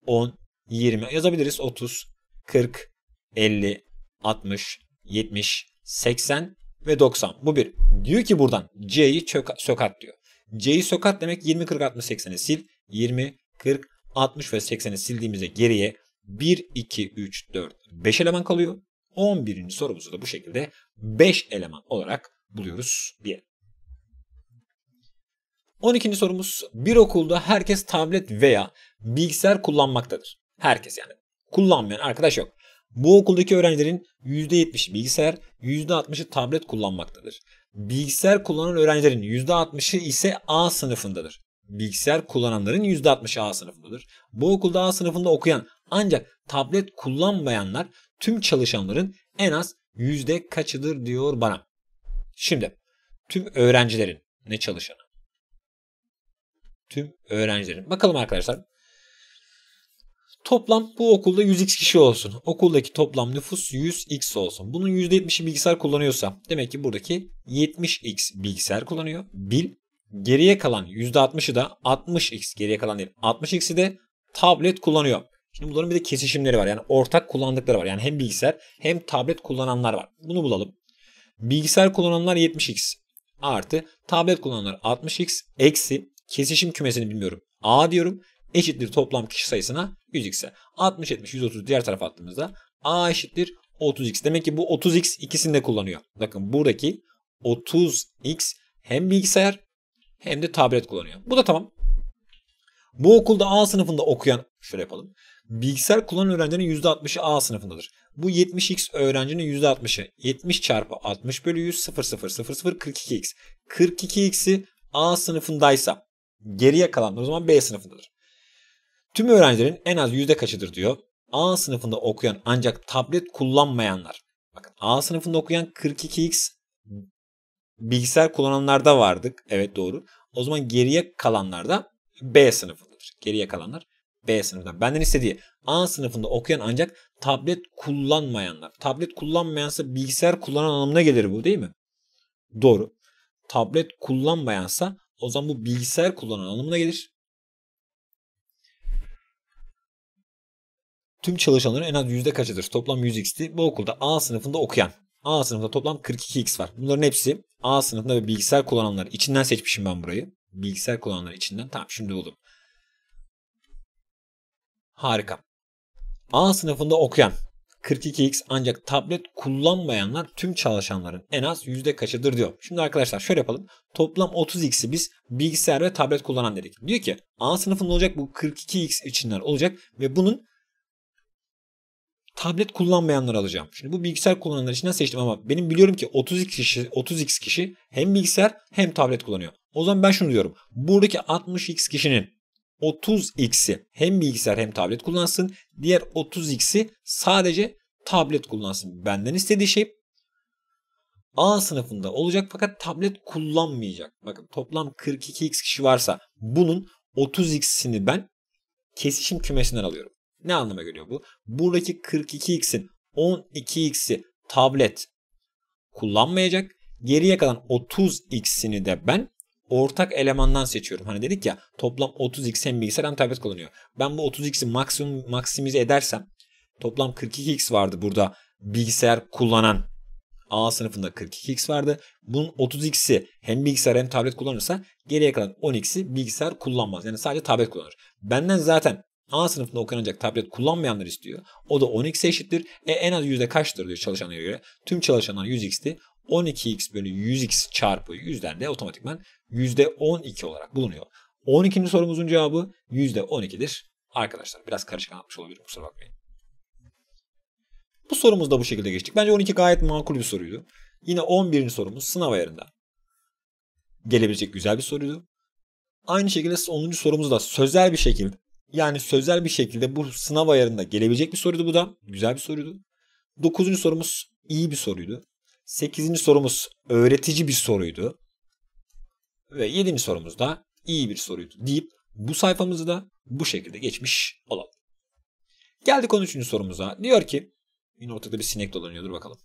10, 20 yazabiliriz. 30, 40, 50, 60, 70, 80 ve 90. Bu bir. Diyor ki buradan C'yi sökat diyor. C'yi sökat demek 20, 40, 60, 80'i sil. 20, 40, 60 ve 80'i sildiğimizde geriye 1, 2, 3, 4, 5 eleman kalıyor. 11. sorumuzu da bu şekilde 5 eleman olarak buluyoruz diyelim. 12. sorumuz bir okulda herkes tablet veya bilgisayar kullanmaktadır. Herkes yani. Kullanmayan arkadaş yok. Bu okuldaki öğrencilerin %70'i bilgisayar, %60'ı tablet kullanmaktadır. Bilgisayar kullanan öğrencilerin %60'ı ise A sınıfındadır. Bilgisayar kullananların %60'ı A sınıfındadır. Bu okulda A sınıfında okuyan ancak tablet kullanmayanlar tüm çalışanların en az yüzde kaçıdır diyor bana. Şimdi tüm öğrencilerin ne çalışanı tüm öğrencilerin. Bakalım arkadaşlar. Toplam bu okulda 100x kişi olsun. Okuldaki toplam nüfus 100x olsun. Bunun %70'i bilgisayar kullanıyorsa demek ki buradaki 70x bilgisayar kullanıyor. Bil. Geriye kalan %60'ı da 60x geriye kalan değil 60x'i de tablet kullanıyor. Şimdi bunların bir de kesişimleri var. Yani ortak kullandıkları var. Yani hem bilgisayar hem tablet kullananlar var. Bunu bulalım. Bilgisayar kullananlar 70x artı tablet kullananlar 60x eksi kesişim kümesini bilmiyorum. A diyorum eşittir toplam kişi sayısına 100x. 60, 70, 130 diğer tarafa attığımızda A eşittir 30x. Demek ki bu 30x ikisini de kullanıyor. Bakın buradaki 30x hem bilgisayar hem de tablet kullanıyor. Bu da tamam. Bu okulda A sınıfında okuyan şöyle yapalım. Bilgisayar kullanan öğrencinin %60'ı A sınıfındadır. Bu 70x öğrencinin %60'ı 70 çarpı 60 bölü 100 0 0 0 0 42x. 42x'i A sınıfındaysa Geriye kalanlar o zaman B sınıfındadır. Tüm öğrencilerin en az yüzde kaçıdır diyor. A sınıfında okuyan ancak tablet kullanmayanlar. Bakın A sınıfında okuyan 42x bilgisayar kullananlarda vardık. Evet doğru. O zaman geriye kalanlar da B sınıfındadır. Geriye kalanlar B sınıfından. Benden istediği A sınıfında okuyan ancak tablet kullanmayanlar. Tablet kullanmayansa bilgisayar kullanan anlamına gelir bu değil mi? Doğru. Tablet kullanmayansa o zaman bu bilgisayar kullanan anlamına gelir. Tüm çalışanların en az yüzde kaçıdır? Toplam 100x'ti. Bu okulda A sınıfında okuyan. A sınıfında toplam 42x var. Bunların hepsi A sınıfında ve bilgisayar kullananlar içinden seçmişim ben burayı. Bilgisayar kullananlar içinden. Tamam şimdi buldum. Harika. A sınıfında okuyan 42X ancak tablet kullanmayanlar tüm çalışanların en az yüzde kaçıdır diyor. Şimdi arkadaşlar şöyle yapalım. Toplam 30X'i biz bilgisayar ve tablet kullanan dedik. Diyor ki A sınıfında olacak bu 42X içinler olacak ve bunun tablet kullanmayanları alacağım. Şimdi bu bilgisayar kullananlar içinden seçtim ama benim biliyorum ki 30 x kişi 30 x kişi hem bilgisayar hem tablet kullanıyor. O zaman ben şunu diyorum. Buradaki 60 x kişinin 30x'i hem bilgisayar hem tablet kullansın. Diğer 30x'i sadece tablet kullansın. Benden istediği şey A sınıfında olacak fakat tablet kullanmayacak. Bakın toplam 42x kişi varsa bunun 30x'ini ben kesişim kümesinden alıyorum. Ne anlama geliyor bu? Buradaki 42x'in 12x'i tablet kullanmayacak. Geriye kalan 30x'ini de ben ortak elemandan seçiyorum. Hani dedik ya toplam 30x hem bilgisayar hem tablet kullanıyor. Ben bu 30x'i maksimum maksimize edersem toplam 42x vardı burada bilgisayar kullanan A sınıfında 42x vardı. Bunun 30x'i hem bilgisayar hem tablet kullanırsa geriye kalan 10x'i bilgisayar kullanmaz. Yani sadece tablet kullanır. Benden zaten A sınıfında okunacak tablet kullanmayanlar istiyor. O da 10x'e eşittir. E en az yüzde kaçtır diyor çalışanlara göre. Tüm çalışanlar 100x'ti. 12x bölü 100x çarpı 100'den de otomatikman %12 olarak bulunuyor. 12. sorumuzun cevabı %12'dir. Arkadaşlar biraz karışık anlatmış olabilirim kusura bakmayın. Bu sorumuz da bu şekilde geçtik. Bence 12 gayet makul bir soruydu. Yine 11. sorumuz sınav ayarında gelebilecek güzel bir soruydu. Aynı şekilde 10. sorumuz da sözel bir şekilde yani sözel bir şekilde bu sınav ayarında gelebilecek bir soruydu bu da. Güzel bir soruydu. 9. sorumuz iyi bir soruydu. Sekizinci sorumuz öğretici bir soruydu. Ve yedinci sorumuz da iyi bir soruydu deyip bu sayfamızı da bu şekilde geçmiş olalım. Geldik 13. sorumuza. Diyor ki yine ortada bir sinek dolanıyordur bakalım.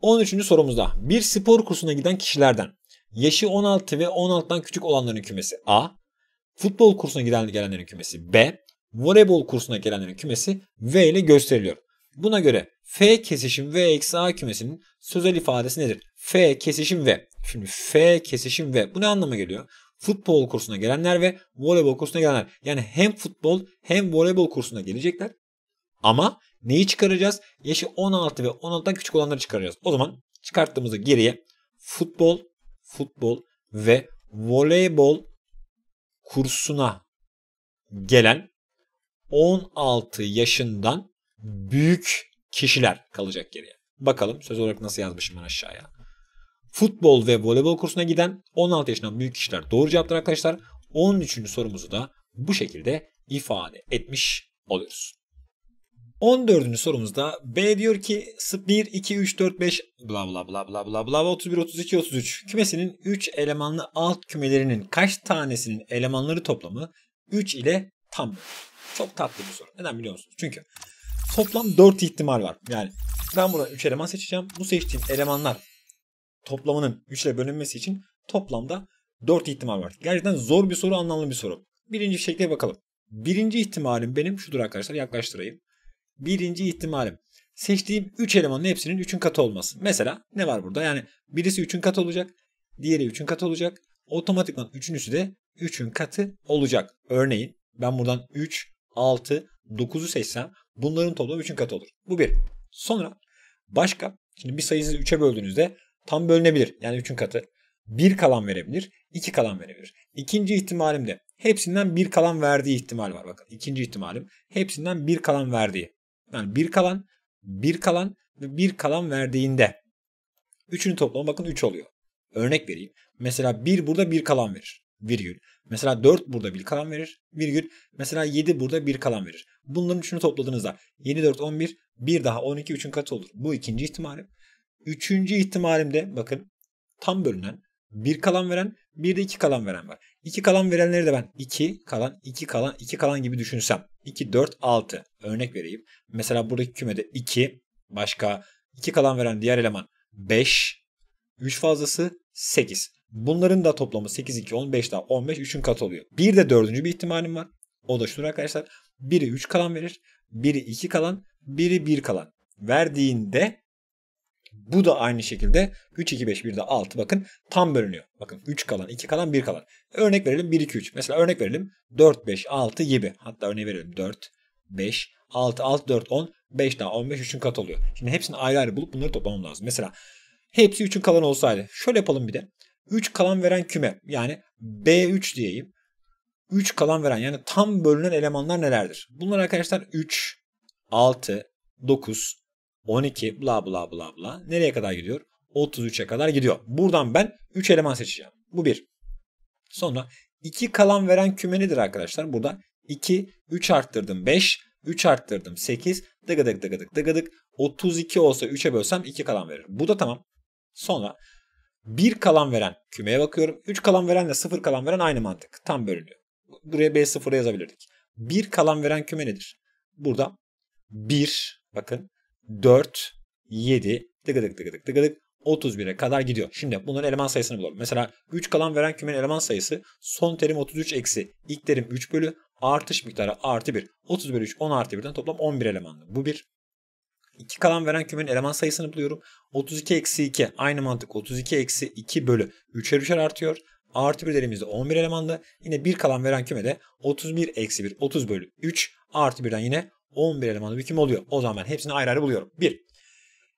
13. sorumuzda bir spor kursuna giden kişilerden yaşı 16 ve 16'dan küçük olanların kümesi A, futbol kursuna giden gelenlerin kümesi B, voleybol kursuna gelenlerin kümesi V ile gösteriliyor. Buna göre F kesişim V eksi A kümesinin sözel ifadesi nedir? F kesişim V. Şimdi F kesişim V. Bu ne anlama geliyor? Futbol kursuna gelenler ve voleybol kursuna gelenler. Yani hem futbol hem voleybol kursuna gelecekler. Ama neyi çıkaracağız? Yaşı 16 ve 16'dan küçük olanları çıkaracağız. O zaman çıkarttığımızda geriye futbol, futbol ve voleybol kursuna gelen 16 yaşından büyük kişiler kalacak geriye. Bakalım söz olarak nasıl yazmışım ben aşağıya. Futbol ve voleybol kursuna giden 16 yaşından büyük kişiler doğru cevaptır arkadaşlar. 13. sorumuzu da bu şekilde ifade etmiş oluyoruz. 14. sorumuzda B diyor ki 1, 2, 3, 4, 5 bla bla bla bla bla bla 31, 32, 33 kümesinin 3 elemanlı alt kümelerinin kaç tanesinin elemanları toplamı 3 ile tam. Çok tatlı bir soru. Neden biliyor musunuz? Çünkü toplam 4 ihtimal var. Yani ben burada 3 eleman seçeceğim. Bu seçtiğim elemanlar toplamının 3 ile bölünmesi için toplamda 4 ihtimal var. Gerçekten zor bir soru, anlamlı bir soru. Birinci şekle bakalım. Birinci ihtimalim benim şudur arkadaşlar yaklaştırayım. Birinci ihtimalim seçtiğim 3 elemanın hepsinin 3'ün katı olması. Mesela ne var burada? Yani birisi 3'ün katı olacak, diğeri 3'ün katı olacak. Otomatikman üçüncüsü de 3'ün katı olacak. Örneğin ben buradan 3, 6, 9'u seçsem Bunların toplamı 3'ün katı olur. Bu bir. Sonra başka şimdi bir sayıyı 3'e böldüğünüzde tam bölünebilir. Yani 3'ün katı. 1 kalan verebilir. 2 kalan verebilir. İkinci ihtimalimde hepsinden 1 kalan verdiği ihtimal var. Bakın ikinci ihtimalim hepsinden 1 kalan verdiği. Yani 1 kalan, 1 kalan ve 1 kalan verdiğinde. üçünü toplamı bakın 3 oluyor. Örnek vereyim. Mesela 1 burada 1 kalan verir virgül. Mesela 4 burada bir kalan verir virgül. Mesela 7 burada bir kalan verir. Bunların üçünü topladığınızda 7 4 11 bir daha 12 3'ün katı olur. Bu ikinci ihtimalim. Üçüncü ihtimalimde bakın tam bölünen bir kalan veren bir de iki kalan veren var. İki kalan verenleri de ben iki kalan iki kalan iki kalan gibi düşünsem. 2 4 6 örnek vereyim. Mesela buradaki kümede 2 başka iki kalan veren diğer eleman 5 3 fazlası 8. Bunların da toplamı 8, 2, 15 daha 15, 3'ün katı oluyor. Bir de dördüncü bir ihtimalim var. O da şudur arkadaşlar. Biri 3 kalan verir. Biri 2 kalan. Biri 1 kalan. Verdiğinde bu da aynı şekilde 3, 2, 5, 1 de 6 bakın tam bölünüyor. Bakın 3 kalan, 2 kalan, 1 kalan. Örnek verelim 1, 2, 3. Mesela örnek verelim 4, 5, 6 gibi. Hatta örneği verelim 4, 5, 6, 6, 4, 10, 5 daha 15, 3'ün katı oluyor. Şimdi hepsini ayrı ayrı bulup bunları toplamam lazım. Mesela hepsi 3'ün kalan olsaydı. Şöyle yapalım bir de. 3 kalan veren küme yani B3 diyeyim. 3 kalan veren yani tam bölünen elemanlar nelerdir? Bunlar arkadaşlar 3, 6, 9, 12 bla bla bla bla nereye kadar gidiyor? 33'e kadar gidiyor. Buradan ben 3 eleman seçeceğim. Bu 1. Sonra 2 kalan veren küme nedir arkadaşlar? Burada 2, 3 arttırdım 5, 3 arttırdım 8, dıgıdık dıgıdık dıgıdık 32 olsa 3'e bölsem 2 kalan verir. Bu da tamam. Sonra 1 kalan veren kümeye bakıyorum. 3 kalan verenle 0 kalan veren aynı mantık. Tam bölünüyor. Buraya B0'a yazabilirdik. 1 kalan veren küme nedir? Burada 1 bakın 4 7 tıkı tık tıkı tık tıkı tık 31'e kadar gidiyor. Şimdi bunların eleman sayısını bulalım. Mesela 3 kalan veren kümenin eleman sayısı son terim 33 eksi ilk terim 3 bölü artış miktarı artı 1. 30 bölü 3 10 artı 1'den toplam 11 elemanlı. Bu bir. 2 kalan veren kümenin eleman sayısını buluyorum. 32 eksi 2 aynı mantık 32 eksi 2 bölü 3'er 3'er artıyor. A artı 1 elimizde 11 elemanda, Yine 1 kalan veren kümede 31 eksi 1 30 bölü 3 A artı 1'den yine 11 elemanlı bir küme oluyor. O zaman ben hepsini ayrı ayrı buluyorum. 1.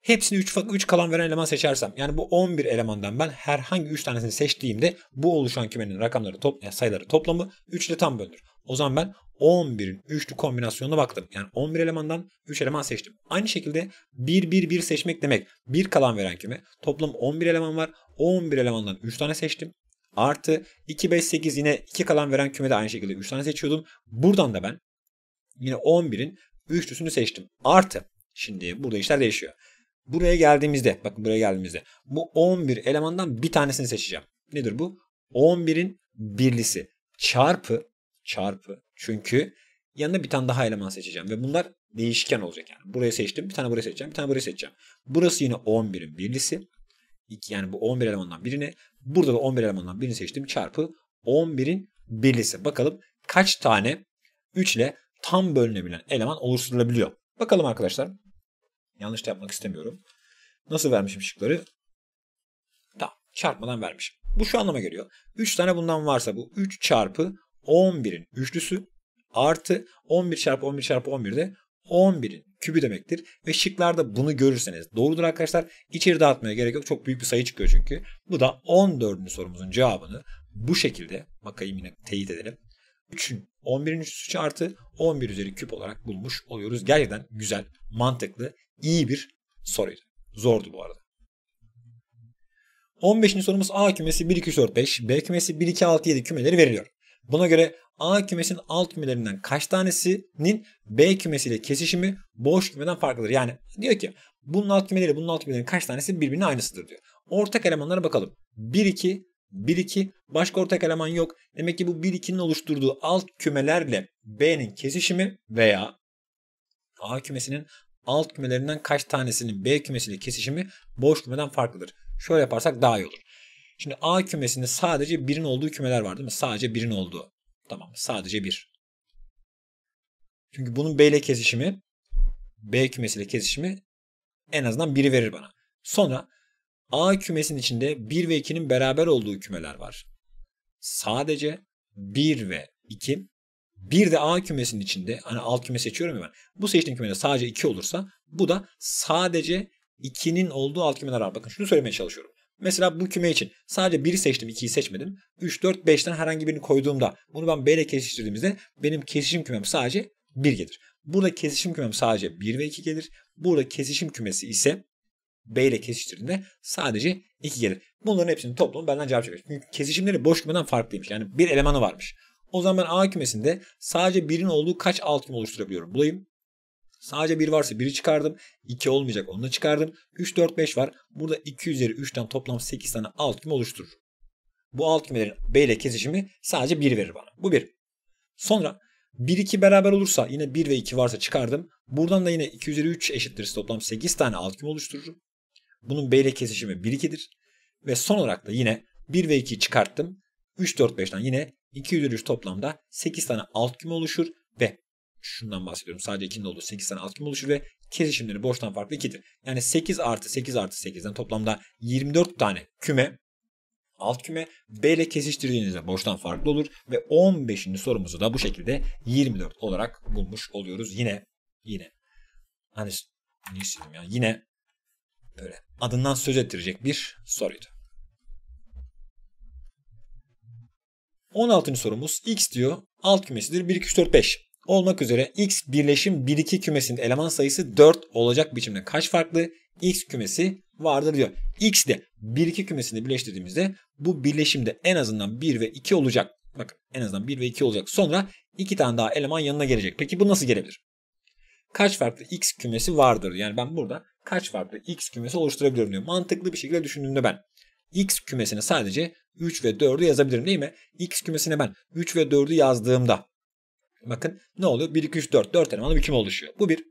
Hepsini 3, 3 kalan veren eleman seçersem yani bu 11 elemandan ben herhangi 3 tanesini seçtiğimde bu oluşan kümenin rakamları topla, sayıları toplamı 3 ile tam bölünür. O zaman ben 11'in üçlü kombinasyonuna baktım. Yani 11 elemandan 3 eleman seçtim. Aynı şekilde 1-1-1 seçmek demek. bir kalan veren küme. Toplam 11 eleman var. 11 elemandan 3 tane seçtim. Artı 2-5-8 yine 2 kalan veren kümede aynı şekilde 3 tane seçiyordum. Buradan da ben yine 11'in üçlüsünü seçtim. Artı şimdi burada işler değişiyor. Buraya geldiğimizde bakın buraya geldiğimizde bu 11 elemandan bir tanesini seçeceğim. Nedir bu? 11'in birlisi çarpı çarpı çünkü yanına bir tane daha eleman seçeceğim ve bunlar değişken olacak yani. Buraya seçtim, bir tane buraya seçeceğim, bir tane buraya seçeceğim. Burası yine 11'in birlisi. Yani bu 11 elemandan birini, burada da 11 elemandan birini seçtim çarpı 11'in birlisi. Bakalım kaç tane 3 ile tam bölünebilen eleman oluşturulabiliyor. Bakalım arkadaşlar. Yanlış da yapmak istemiyorum. Nasıl vermişim şıkları? Tamam. Çarpmadan vermişim. Bu şu anlama geliyor. 3 tane bundan varsa bu 3 çarpı 11'in üçlüsü artı 11 çarpı 11 çarpı 11 de 11'in kübü demektir. Ve şıklarda bunu görürseniz doğrudur arkadaşlar. İçeri dağıtmaya gerek yok. Çok büyük bir sayı çıkıyor çünkü. Bu da 14. sorumuzun cevabını bu şekilde bakayım yine teyit edelim. 3'ün 11'in 3 artı 11 üzeri küp olarak bulmuş oluyoruz. Gerçekten güzel, mantıklı, iyi bir soruydu. Zordu bu arada. 15. sorumuz A kümesi 1, 2, 3, 4, 5. B kümesi 1, 2, 6, 7 kümeleri veriliyor. Buna göre A kümesinin alt kümelerinden kaç tanesinin B kümesiyle kesişimi boş kümeden farklıdır. Yani diyor ki bunun alt kümeleri, bunun alt kümelerinin kaç tanesi birbirine aynısıdır diyor. Ortak elemanlara bakalım. 1 2 1 2 başka ortak eleman yok. Demek ki bu 1 2'nin oluşturduğu alt kümelerle B'nin kesişimi veya A kümesinin alt kümelerinden kaç tanesinin B kümesiyle kesişimi boş kümeden farklıdır. Şöyle yaparsak daha iyi olur. Şimdi A kümesinde sadece birin olduğu kümeler var değil mi? Sadece birin olduğu. Tamam sadece bir. Çünkü bunun B ile kesişimi B kümesiyle kesişimi en azından biri verir bana. Sonra A kümesinin içinde 1 ve 2'nin beraber olduğu kümeler var. Sadece 1 ve 2. Bir de A kümesinin içinde hani alt küme seçiyorum ya ben. Bu seçtiğim kümede sadece 2 olursa bu da sadece 2'nin olduğu alt kümeler var. Bakın şunu söylemeye çalışıyorum. Mesela bu küme için sadece 1'i seçtim 2'yi seçmedim. 3, 4, 5'ten herhangi birini koyduğumda bunu ben B ile kesiştirdiğimizde benim kesişim kümem sadece 1 gelir. Burada kesişim kümem sadece 1 ve 2 gelir. Burada kesişim kümesi ise B ile kesiştirdiğinde sadece 2 gelir. Bunların hepsinin toplamı benden cevap çıkıyor. Çünkü kesişimleri boş kümeden farklıymış. Yani bir elemanı varmış. O zaman ben A kümesinde sadece birin olduğu kaç alt küme oluşturabiliyorum bulayım. Sadece bir varsa biri çıkardım. 2 olmayacak onu da çıkardım. 3, 4, 5 var. Burada 2 üzeri 3'ten toplam 8 tane alt küme oluşturur. Bu alt kümelerin B ile kesişimi sadece 1 verir bana. Bu 1. Sonra 1, 2 beraber olursa yine 1 ve 2 varsa çıkardım. Buradan da yine 2 üzeri 3 eşittir toplam 8 tane alt küme oluşturur. Bunun B ile kesişimi 1, 2'dir. Ve son olarak da yine 1 ve 2'yi çıkarttım. 3, 4, 5'ten yine 2 üzeri 3 toplamda 8 tane alt küme oluşur ve şundan bahsediyorum. Sadece 2'nin olduğu 8 tane alt küme oluşur ve kesişimleri boştan farklı 2'dir. Yani 8 artı 8 artı 8'den toplamda 24 tane küme alt küme B ile kesiştirdiğinizde boştan farklı olur ve 15. sorumuzu da bu şekilde 24 olarak bulmuş oluyoruz. Yine yine hani ne istedim ya yine böyle adından söz ettirecek bir soruydu. 16. sorumuz x diyor alt kümesidir 1 2 3 4 5 olmak üzere X birleşim 1-2 kümesinin eleman sayısı 4 olacak biçimde kaç farklı X kümesi vardır diyor. X de 1-2 kümesini birleştirdiğimizde bu birleşimde en azından 1 ve 2 olacak. Bakın en azından 1 ve 2 olacak. Sonra 2 tane daha eleman yanına gelecek. Peki bu nasıl gelebilir? Kaç farklı X kümesi vardır? Yani ben burada kaç farklı X kümesi oluşturabilirim diyor. Mantıklı bir şekilde düşündüğümde ben X kümesine sadece 3 ve 4'ü yazabilirim değil mi? X kümesine ben 3 ve 4'ü yazdığımda Bakın ne oluyor? 1, 2, 3, 4. 4 elemanlı bir küme oluşuyor. Bu bir.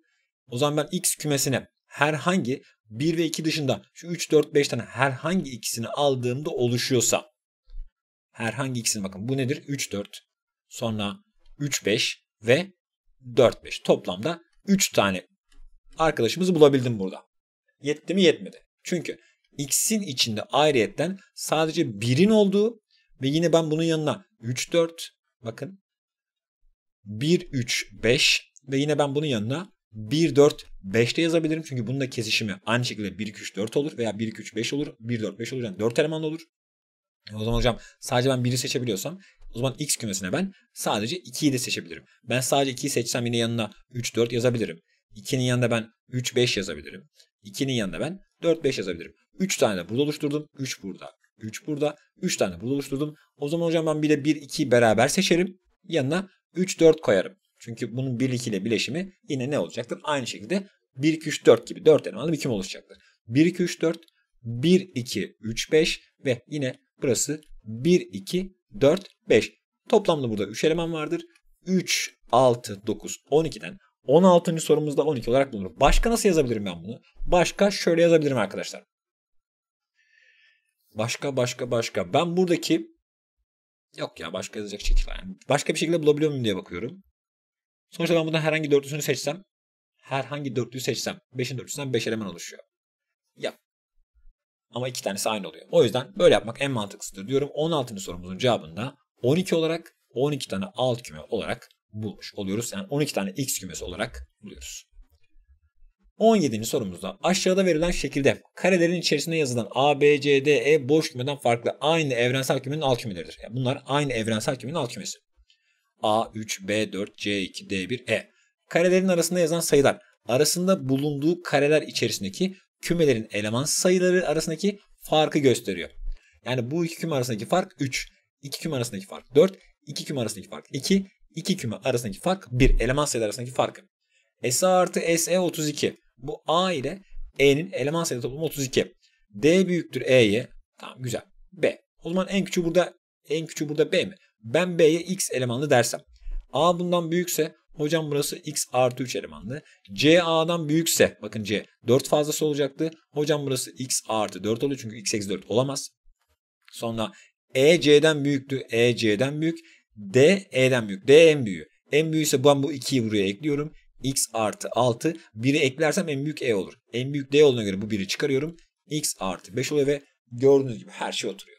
O zaman ben X kümesine herhangi 1 ve 2 dışında şu 3, 4, tane herhangi ikisini aldığımda oluşuyorsa herhangi ikisini bakın bu nedir? 3, 4 sonra 3, 5 ve 4, 5 toplamda 3 tane arkadaşımızı bulabildim burada. Yetti mi yetmedi. Çünkü x'in içinde ayrıyetten sadece birin olduğu ve yine ben bunun yanına 3, 4 bakın 1-3-5 ve yine ben bunun yanına 1-4-5 de yazabilirim. Çünkü bunun da kesişimi aynı şekilde 1-2-3-4 olur veya 1-2-3-5 olur. 1-4-5 olur yani 4 eleman olur. O zaman hocam sadece ben 1'i seçebiliyorsam o zaman X kümesine ben sadece 2'yi de seçebilirim. Ben sadece 2'yi seçsem yine yanına 3-4 yazabilirim. 2'nin yanında ben 3-5 yazabilirim. 2'nin yanında ben 4-5 yazabilirim. 3 tane de burada oluşturdum. 3 burada. 3 burada. 3 tane burada oluşturdum. O zaman hocam ben bir de 1-2 beraber seçerim. Yanına 3-4 koyarım. Çünkü bunun 1-2 ile bileşimi yine ne olacaktır? Aynı şekilde 1-2-3-4 gibi 4 elemanlı bir kim oluşacaktır. 1-2-3-4, 1-2-3-5 ve yine burası 1-2-4-5. Toplamda burada 3 eleman vardır. 3, 6, 9, 12'den 16. sorumuzda 12 olarak bulunur. Başka nasıl yazabilirim ben bunu? Başka şöyle yazabilirim arkadaşlar. Başka başka başka. Ben buradaki Yok ya başka yazacak şekil. Yani başka bir şekilde bulabiliyor muyum diye bakıyorum. Sonuçta ben buradan herhangi dörtlüsünü seçsem herhangi dörtlüyü seçsem 5'in dörtlüsünden 5 eleman oluşuyor. Yap. Ama iki tanesi aynı oluyor. O yüzden böyle yapmak en mantıklısıdır diyorum. 16. sorumuzun cevabında 12 olarak 12 tane alt küme olarak bulmuş oluyoruz. Yani 12 tane x kümesi olarak buluyoruz. 17. sorumuzda aşağıda verilen şekilde karelerin içerisinde yazılan A, B, C, D, E boş kümeden farklı aynı evrensel kümenin alt kümeleridir. Yani bunlar aynı evrensel kümenin alt kümesi. A 3, B 4, C 2, D 1, E. Karelerin arasında yazan sayılar arasında bulunduğu kareler içerisindeki kümelerin eleman sayıları arasındaki farkı gösteriyor. Yani bu iki küme arasındaki fark 3, iki küme arasındaki fark 4, iki küme arasındaki fark 2, iki küme arasındaki fark 1. Eleman sayıları arasındaki farkı. SA artı SE 32. Bu A ile E'nin eleman sayısı toplamı 32. D büyüktür E'ye. Tamam güzel. B. O zaman en küçüğü burada en küçüğü burada B mi? Ben B'ye X elemanlı dersem. A bundan büyükse hocam burası X artı 3 elemanlı. C A'dan büyükse bakın C 4 fazlası olacaktı. Hocam burası X artı 4 oluyor çünkü X eksi 4 olamaz. Sonra E C'den büyüktü. E C'den büyük. D E'den büyük. D en büyüğü. En büyüğü ise ben bu 2'yi buraya ekliyorum x artı 6 1'i eklersem en büyük e olur. En büyük d olduğuna göre bu 1'i çıkarıyorum. x artı 5 oluyor ve gördüğünüz gibi her şey oturuyor.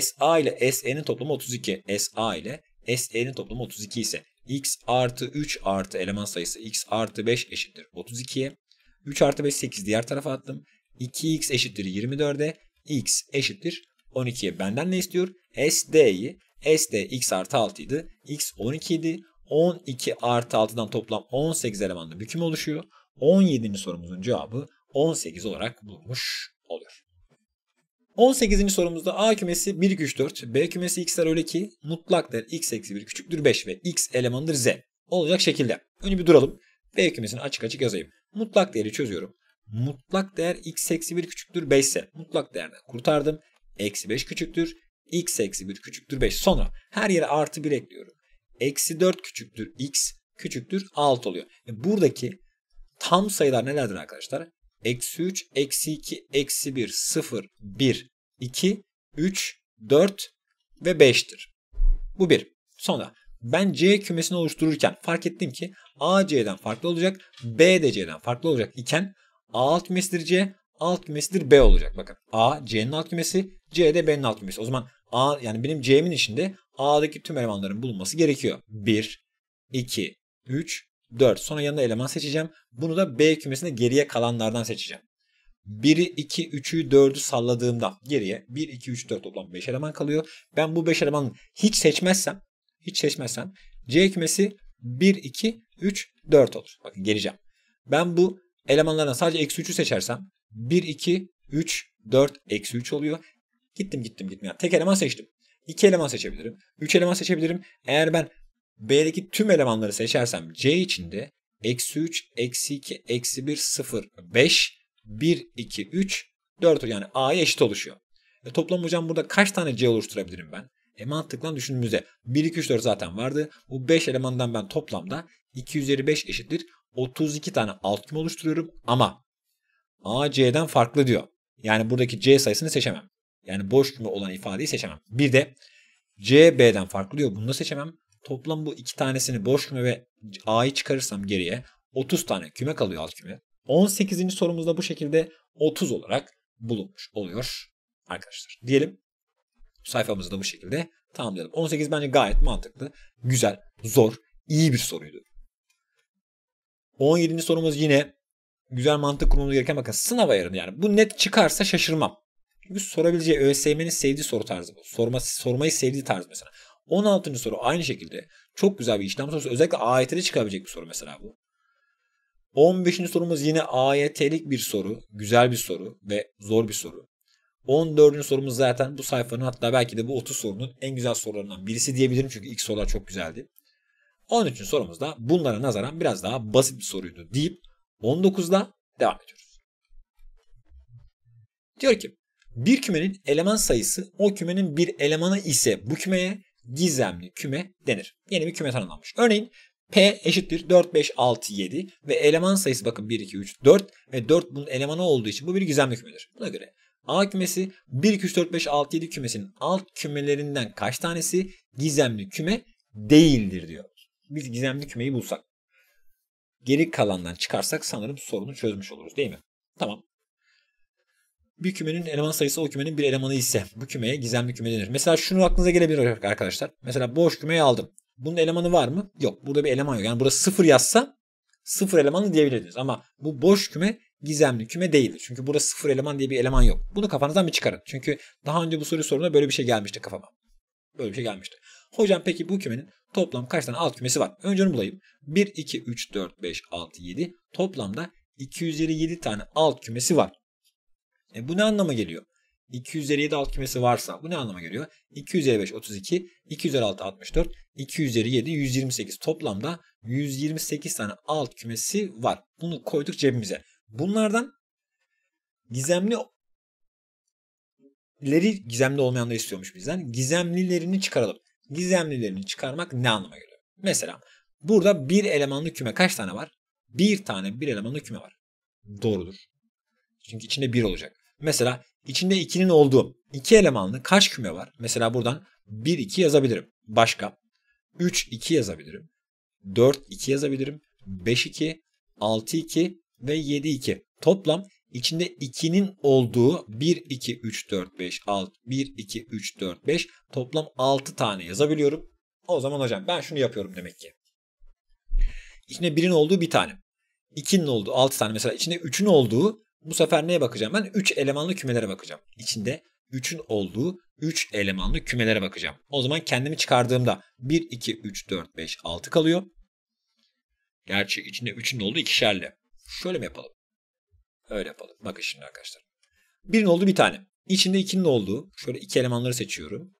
SA ile SN'in toplamı 32. SA ile SN'in toplamı 32 ise x artı 3 artı eleman sayısı x artı 5 eşittir 32'ye. 3 artı 5 8 diğer tarafa attım. 2x eşittir 24'e x eşittir 12'ye. Benden ne istiyor? SD'yi SD x artı 6 idi. x 12 idi. 12 artı 6'dan toplam 18 elemanlı büküm oluşuyor. 17. sorumuzun cevabı 18 olarak bulmuş oluyor. 18. sorumuzda A kümesi 1, 2, 3, 4. B kümesi x'ler öyle ki mutlak değer x eksi 1 küçüktür 5 ve x elemanıdır z. Olacak şekilde. Önce bir duralım. B kümesini açık açık yazayım. Mutlak değeri çözüyorum. Mutlak değer x eksi 1 küçüktür 5 ise mutlak değerden kurtardım. Eksi 5 küçüktür. x eksi 1 küçüktür 5. Sonra her yere artı 1 ekliyorum eksi 4 küçüktür x küçüktür 6 oluyor. E buradaki tam sayılar nelerdir arkadaşlar? Eksi 3, eksi 2, eksi 1, 0, 1, 2, 3, 4 ve 5'tir. Bu bir. Sonra ben C kümesini oluştururken fark ettim ki A C'den farklı olacak, B de C'den farklı olacak iken A alt kümesidir C, alt kümesidir B olacak. Bakın A C'nin alt kümesi, C de B'nin alt kümesi. O zaman A, yani benim C'min içinde A'daki tüm elemanların bulunması gerekiyor. 1, 2, 3, 4. Sonra yanında eleman seçeceğim. Bunu da B kümesinde geriye kalanlardan seçeceğim. 1'i, 2, 3'ü, 4'ü salladığımda geriye 1, 2, 3, 4 toplam 5 eleman kalıyor. Ben bu 5 elemanı hiç seçmezsem, hiç seçmezsem C kümesi 1, 2, 3, 4 olur. Bakın geleceğim. Ben bu elemanlardan sadece eksi 3'ü seçersem 1, 2, 3, 4, eksi 3 oluyor. Gittim gittim gittim. Yani tek eleman seçtim. İki eleman seçebilirim. Üç eleman seçebilirim. Eğer ben B'deki tüm elemanları seçersem C içinde eksi 3, eksi 2, eksi 1, 0, 5, 1, 2, 3, 4 yani A'ya eşit oluşuyor. E toplam hocam burada kaç tane C oluşturabilirim ben? E mantıkla düşündüğümüzde 1, 2, 3, 4 zaten vardı. Bu 5 elemandan ben toplamda 2 üzeri 5 eşittir. 32 tane alt küme oluşturuyorum ama A C'den farklı diyor. Yani buradaki C sayısını seçemem. Yani boş cümle olan ifadeyi seçemem. Bir de C B'den farklı diyor. Bunu da seçemem. Toplam bu iki tanesini boş küme ve A'yı çıkarırsam geriye 30 tane küme kalıyor alt küme. 18. sorumuzda bu şekilde 30 olarak bulunmuş oluyor arkadaşlar. Diyelim sayfamızı da bu şekilde tamamlayalım. 18 bence gayet mantıklı, güzel, zor, iyi bir soruydu. 17. sorumuz yine güzel mantık kurmamız gereken bakın sınav ayarını yani. Bu net çıkarsa şaşırmam. Çünkü sorabileceği ÖSYM'nin sevdiği soru tarzı bu. Sorma, sormayı sevdiği tarz mesela. 16. soru aynı şekilde çok güzel bir işlem sorusu. Özellikle AYT'de çıkabilecek bir soru mesela bu. 15. sorumuz yine AYT'lik bir soru. Güzel bir soru ve zor bir soru. 14. sorumuz zaten bu sayfanın hatta belki de bu 30 sorunun en güzel sorularından birisi diyebilirim. Çünkü ilk sorular çok güzeldi. 13. sorumuz da bunlara nazaran biraz daha basit bir soruydu deyip 19'da devam ediyoruz. Diyor ki bir kümenin eleman sayısı o kümenin bir elemanı ise bu kümeye gizemli küme denir. Yeni bir küme tanımlanmış. Örneğin P eşittir 4, 5, 6, 7 ve eleman sayısı bakın 1, 2, 3, 4 ve 4 bunun elemanı olduğu için bu bir gizemli kümedir. Buna göre A kümesi 1, 2, 3, 4, 5, 6, 7 kümesinin alt kümelerinden kaç tanesi gizemli küme değildir diyor. Biz gizemli kümeyi bulsak. Geri kalandan çıkarsak sanırım sorunu çözmüş oluruz değil mi? Tamam. Bir kümenin eleman sayısı o kümenin bir elemanı ise bu kümeye gizemli küme denir. Mesela şunu aklınıza gelebilir arkadaşlar. Mesela boş kümeyi aldım. Bunun elemanı var mı? Yok. Burada bir eleman yok. Yani burada sıfır yazsa sıfır elemanı diyebilirsiniz. Ama bu boş küme gizemli küme değildir. Çünkü burada sıfır eleman diye bir eleman yok. Bunu kafanızdan bir çıkarın. Çünkü daha önce bu soru soruna böyle bir şey gelmişti kafama. Böyle bir şey gelmişti. Hocam peki bu kümenin toplam kaç tane alt kümesi var? Önce onu bulayım. 1, 2, 3, 4, 5, 6, 7. Toplamda 257 tane alt kümesi var. E bu ne anlama geliyor? 2 üzeri 7 alt kümesi varsa bu ne anlama geliyor? 2 üzeri 5 32, 2 üzeri 6 64, 2 üzeri 7 128. Toplamda 128 tane alt kümesi var. Bunu koyduk cebimize. Bunlardan gizemli leri gizemli olmayanları istiyormuş bizden. Gizemlilerini çıkaralım. Gizemlilerini çıkarmak ne anlama geliyor? Mesela burada bir elemanlı küme kaç tane var? Bir tane bir elemanlı küme var. Doğrudur. Çünkü içinde bir olacak. Mesela içinde 2'nin olduğu iki elemanlı kaç küme var? Mesela buradan 1 2 yazabilirim. Başka 3 2 yazabilirim. 4 2 yazabilirim. 5 2, 6 2 ve 7 2. Toplam içinde 2'nin olduğu 1 2 3 4 5 6 1 2 3 4 5 toplam 6 tane yazabiliyorum. O zaman hocam ben şunu yapıyorum demek ki. İçinde 1'in olduğu bir tane. 2'nin olduğu 6 tane mesela içinde 3'ün olduğu bu sefer neye bakacağım ben? 3 elemanlı kümelere bakacağım. İçinde 3'ün olduğu 3 elemanlı kümelere bakacağım. O zaman kendimi çıkardığımda 1, 2, 3, 4, 5, 6 kalıyor. Gerçi içinde 3'ün olduğu ikişerli. Şöyle mi yapalım? Öyle yapalım. Bakın şimdi arkadaşlar. 1'in olduğu bir tane. İçinde 2'nin olduğu. Şöyle 2 elemanları seçiyorum.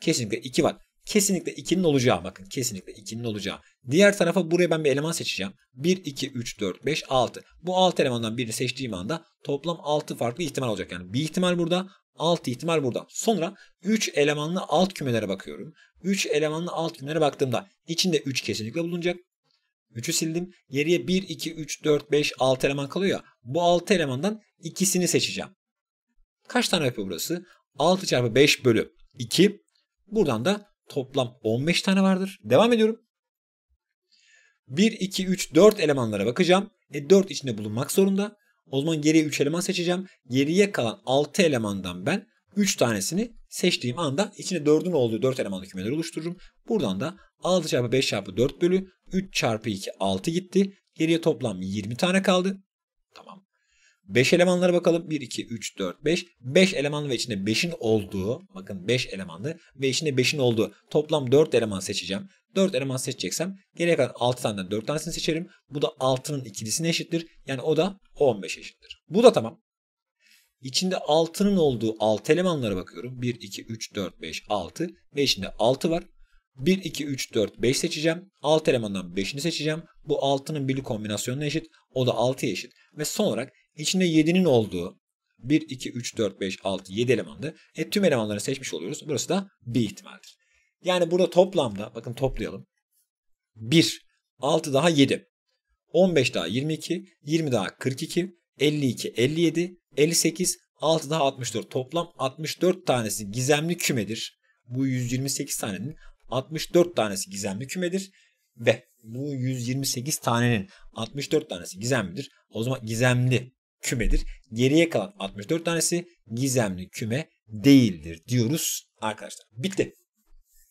Kesinlikle 2 var. Kesinlikle 2'nin olacağı bakın. Kesinlikle 2'nin olacağı. Diğer tarafa buraya ben bir eleman seçeceğim. 1, 2, 3, 4, 5, 6. Bu 6 elemandan birini seçtiğim anda toplam 6 farklı ihtimal olacak. Yani bir ihtimal burada, 6 ihtimal burada. Sonra 3 elemanlı alt kümelere bakıyorum. 3 elemanlı alt kümelere baktığımda içinde 3 kesinlikle bulunacak. 3'ü sildim. Geriye 1, 2, 3, 4, 5, 6 eleman kalıyor ya. Bu 6 elemandan ikisini seçeceğim. Kaç tane yapıyor burası? 6 çarpı 5 bölü 2. Buradan da toplam 15 tane vardır. Devam ediyorum. 1, 2, 3, 4 elemanlara bakacağım. E 4 içinde bulunmak zorunda. O zaman geriye 3 eleman seçeceğim. Geriye kalan 6 elemandan ben 3 tanesini seçtiğim anda içinde 4'ün olduğu 4 elemanlı kümeleri oluştururum. Buradan da 6 çarpı 5 çarpı 4 bölü 3 çarpı 2 6 gitti. Geriye toplam 20 tane kaldı. Tamam. 5 elemanlara bakalım. 1, 2, 3, 4, 5. 5 elemanlı ve içinde 5'in olduğu, bakın 5 elemanlı ve içinde 5'in olduğu toplam 4 eleman seçeceğim. 4 eleman seçeceksem geriye kalan 6 taneden 4 tanesini seçerim. Bu da 6'nın ikilisine eşittir. Yani o da 15 eşittir. Bu da tamam. İçinde 6'nın olduğu 6 elemanlara bakıyorum. 1, 2, 3, 4, 5, 6 ve içinde 6 var. 1, 2, 3, 4, 5 seçeceğim. 6 elemandan 5'ini seçeceğim. Bu 6'nın birli kombinasyonuna eşit. O da 6'ya eşit. Ve son olarak İçinde 7'nin olduğu 1, 2, 3, 4, 5, 6, 7 elemandı. E, tüm elemanları seçmiş oluyoruz. Burası da bir ihtimaldir. Yani burada toplamda bakın toplayalım. 1, 6 daha 7. 15 daha 22, 20 daha 42, 52, 57, 58, 6 daha 64. Toplam 64 tanesi gizemli kümedir. Bu 128 tanenin 64 tanesi gizemli kümedir. Ve bu 128 tanenin 64 tanesi gizemlidir. O zaman gizemli kümedir. Geriye kalan 64 tanesi gizemli küme değildir diyoruz arkadaşlar. Bitti.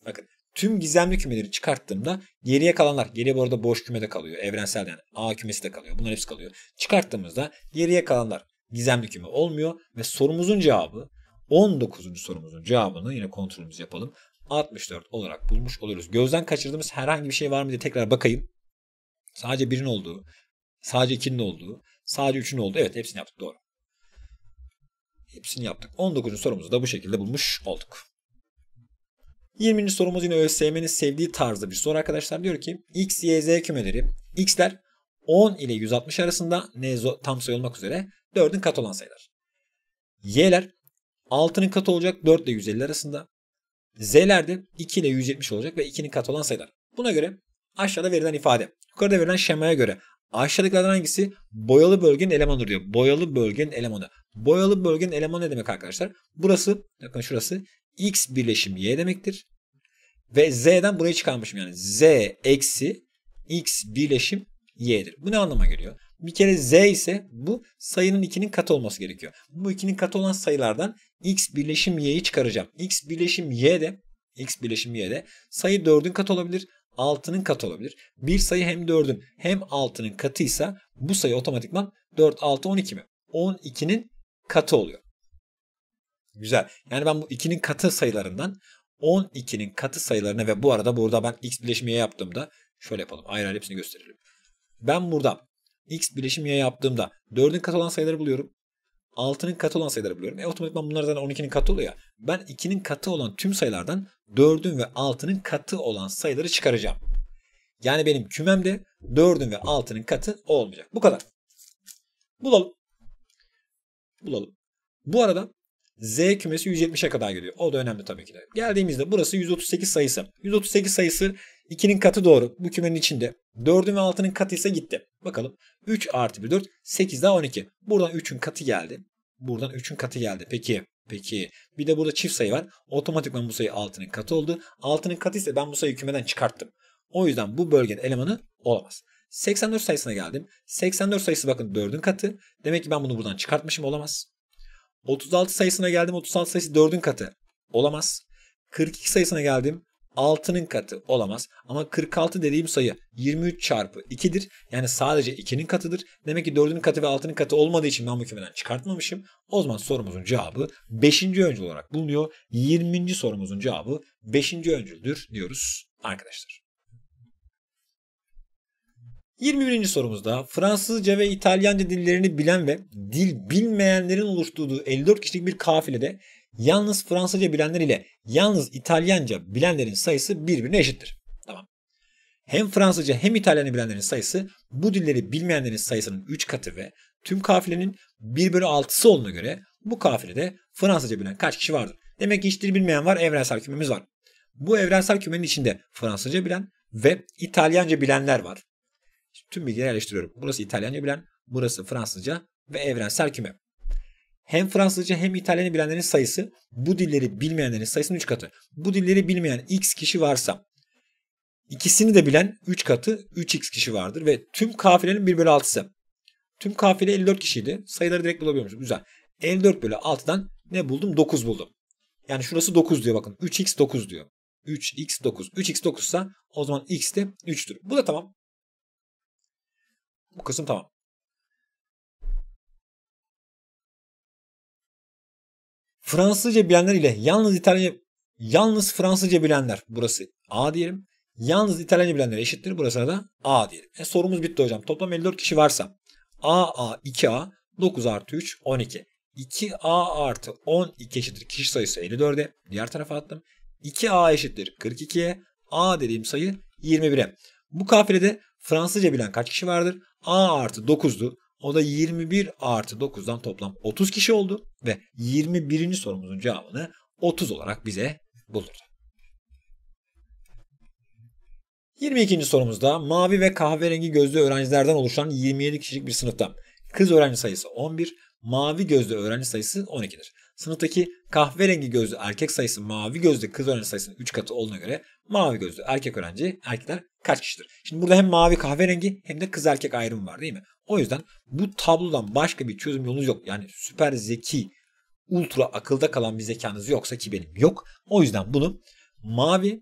Bakın tüm gizemli kümeleri çıkarttığımda geriye kalanlar, geriye bu arada boş küme de kalıyor. Evrensel yani A kümesi de kalıyor. Bunlar hepsi kalıyor. Çıkarttığımızda geriye kalanlar gizemli küme olmuyor ve sorumuzun cevabı 19. sorumuzun cevabını yine kontrolümüz yapalım. 64 olarak bulmuş oluruz. Gözden kaçırdığımız herhangi bir şey var mı diye tekrar bakayım. Sadece birin olduğu, sadece ikinin olduğu, Sadece 3'ün oldu. Evet hepsini yaptık doğru. Hepsini yaptık. 19. sorumuzu da bu şekilde bulmuş olduk. 20. sorumuz yine ÖSYM'nin sevdiği tarzda bir soru arkadaşlar. Diyor ki X, Y, Z kümeleri. X'ler 10 ile 160 arasında ne tam sayı olmak üzere 4'ün katı olan sayılar. Y'ler 6'nın katı olacak 4 ile 150 arasında. Z'ler de 2 ile 170 olacak ve 2'nin katı olan sayılar. Buna göre aşağıda verilen ifade, yukarıda verilen şemaya göre Aşağıdakilerden hangisi boyalı bölgenin elemanıdır diyor. Boyalı bölgenin elemanı. Boyalı bölgenin elemanı ne demek arkadaşlar? Burası, bakın şurası x birleşim y demektir. Ve z'den burayı çıkarmışım yani. z eksi x birleşim y'dir. Bu ne anlama geliyor? Bir kere z ise bu sayının 2'nin katı olması gerekiyor. Bu 2'nin katı olan sayılardan x birleşim y'yi çıkaracağım. x birleşim y de x birleşim y'de sayı 4'ün katı olabilir. 6'nın katı olabilir. Bir sayı hem 4'ün hem 6'nın katıysa bu sayı otomatikman 4, 6, 12 mi? 12'nin katı oluyor. Güzel. Yani ben bu 2'nin katı sayılarından 12'nin katı sayılarına ve bu arada burada ben x bileşimi y yaptığımda şöyle yapalım. Ayrı ayrı hepsini gösterelim. Ben burada x bileşimi y yaptığımda 4'ün katı olan sayıları buluyorum. 6'nın katı olan sayıları buluyorum. E otomatikman bunlar zaten 12'nin katı oluyor ya. Ben 2'nin katı olan tüm sayılardan 4'ün ve 6'nın katı olan sayıları çıkaracağım. Yani benim kümemde 4'ün ve 6'nın katı olmayacak. Bu kadar. Bulalım. Bulalım. Bu arada Z kümesi 170'e kadar geliyor. O da önemli tabii ki de. Geldiğimizde burası 138 sayısı. 138 sayısı 2'nin katı doğru. Bu kümenin içinde. 4'ün ve 6'nın katı ise gitti. Bakalım. 3 artı 1 4. 8 daha 12. Buradan 3'ün katı geldi. Buradan 3'ün katı geldi. Peki. Peki. Bir de burada çift sayı var. Otomatikman bu sayı 6'nın katı oldu. 6'nın katı ise ben bu sayıyı kümeden çıkarttım. O yüzden bu bölgenin elemanı olamaz. 84 sayısına geldim. 84 sayısı bakın 4'ün katı. Demek ki ben bunu buradan çıkartmışım olamaz. 36 sayısına geldim. 36 sayısı 4'ün katı. Olamaz. 42 sayısına geldim. 6'nın katı olamaz. Ama 46 dediğim sayı 23 çarpı 2'dir. Yani sadece 2'nin katıdır. Demek ki 4'ün katı ve 6'nın katı olmadığı için ben bu kümeden çıkartmamışım. O zaman sorumuzun cevabı 5. öncül olarak bulunuyor. 20. sorumuzun cevabı 5. öncüldür diyoruz arkadaşlar. 21. sorumuzda Fransızca ve İtalyanca dillerini bilen ve dil bilmeyenlerin oluşturduğu 54 kişilik bir kafilede yalnız Fransızca bilenler ile yalnız İtalyanca bilenlerin sayısı birbirine eşittir. Tamam. Hem Fransızca hem İtalyanca bilenlerin sayısı bu dilleri bilmeyenlerin sayısının 3 katı ve tüm kafilenin 1 bölü 6'sı olduğuna göre bu kafilede Fransızca bilen kaç kişi vardır? Demek ki hiç dil bilmeyen var evrensel kümemiz var. Bu evrensel kümenin içinde Fransızca bilen ve İtalyanca bilenler var. Tüm bilgileri yerleştiriyorum. Burası İtalyanca bilen, burası Fransızca ve evrensel küme. Hem Fransızca hem İtalyanca bilenlerin sayısı bu dilleri bilmeyenlerin sayısının 3 katı. Bu dilleri bilmeyen x kişi varsa ikisini de bilen 3 katı 3x kişi vardır ve tüm kafilenin 1 bölü 6'sı. Tüm kafile 54 kişiydi. Sayıları direkt bulabiliyormuşum. Güzel. 54 bölü 6'dan ne buldum? 9 buldum. Yani şurası 9 diyor bakın. 3x 9 diyor. 3x 9. 3x 9 ise o zaman x de 3'tür. Bu da tamam. Bu kısım tamam. Fransızca bilenler ile yalnız İtalyanca yalnız Fransızca bilenler burası A diyelim. Yalnız İtalyanca bilenler eşittir. Burasına da A diyelim. E, sorumuz bitti hocam. Toplam 54 kişi varsa A A 2A 9 artı 3 12. 2A artı 12 eşittir. Kişi sayısı 54'e. Diğer tarafa attım. 2A eşittir 42'ye. A dediğim sayı 21'e. Bu kafilede Fransızca bilen kaç kişi vardır? A artı 9'du. O da 21 artı 9'dan toplam 30 kişi oldu ve 21. sorumuzun cevabını 30 olarak bize buldu. 22. sorumuzda mavi ve kahverengi gözlü öğrencilerden oluşan 27 kişilik bir sınıfta kız öğrenci sayısı 11, mavi gözlü öğrenci sayısı 12'dir. Sınıftaki kahverengi gözlü erkek sayısı mavi gözlü kız öğrenci sayısının 3 katı olduğuna göre mavi gözlü erkek öğrenci erkekler kaç kişidir? Şimdi burada hem mavi kahverengi hem de kız erkek ayrımı var değil mi? O yüzden bu tablodan başka bir çözüm yolunuz yok. Yani süper zeki, ultra akılda kalan bir zekanız yoksa ki benim yok. O yüzden bunu mavi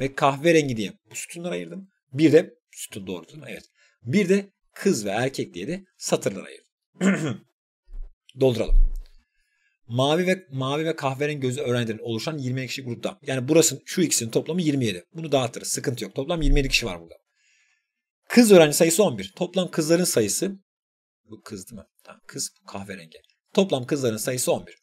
ve kahverengi diye bu sütunlara ayırdım. Bir de sütun doğrultun evet. Bir de kız ve erkek diye de satırlara ayırdım. Dolduralım. Mavi ve mavi ve kahverengi gözü öğrencilerin oluşan 20 kişi grupta. Yani burası şu ikisinin toplamı 27. Bunu dağıtırız. Sıkıntı yok. Toplam 27 kişi var burada. Kız öğrenci sayısı 11. Toplam kızların sayısı bu kız değil mi? Tamam, kız kahverengi. Toplam kızların sayısı 11.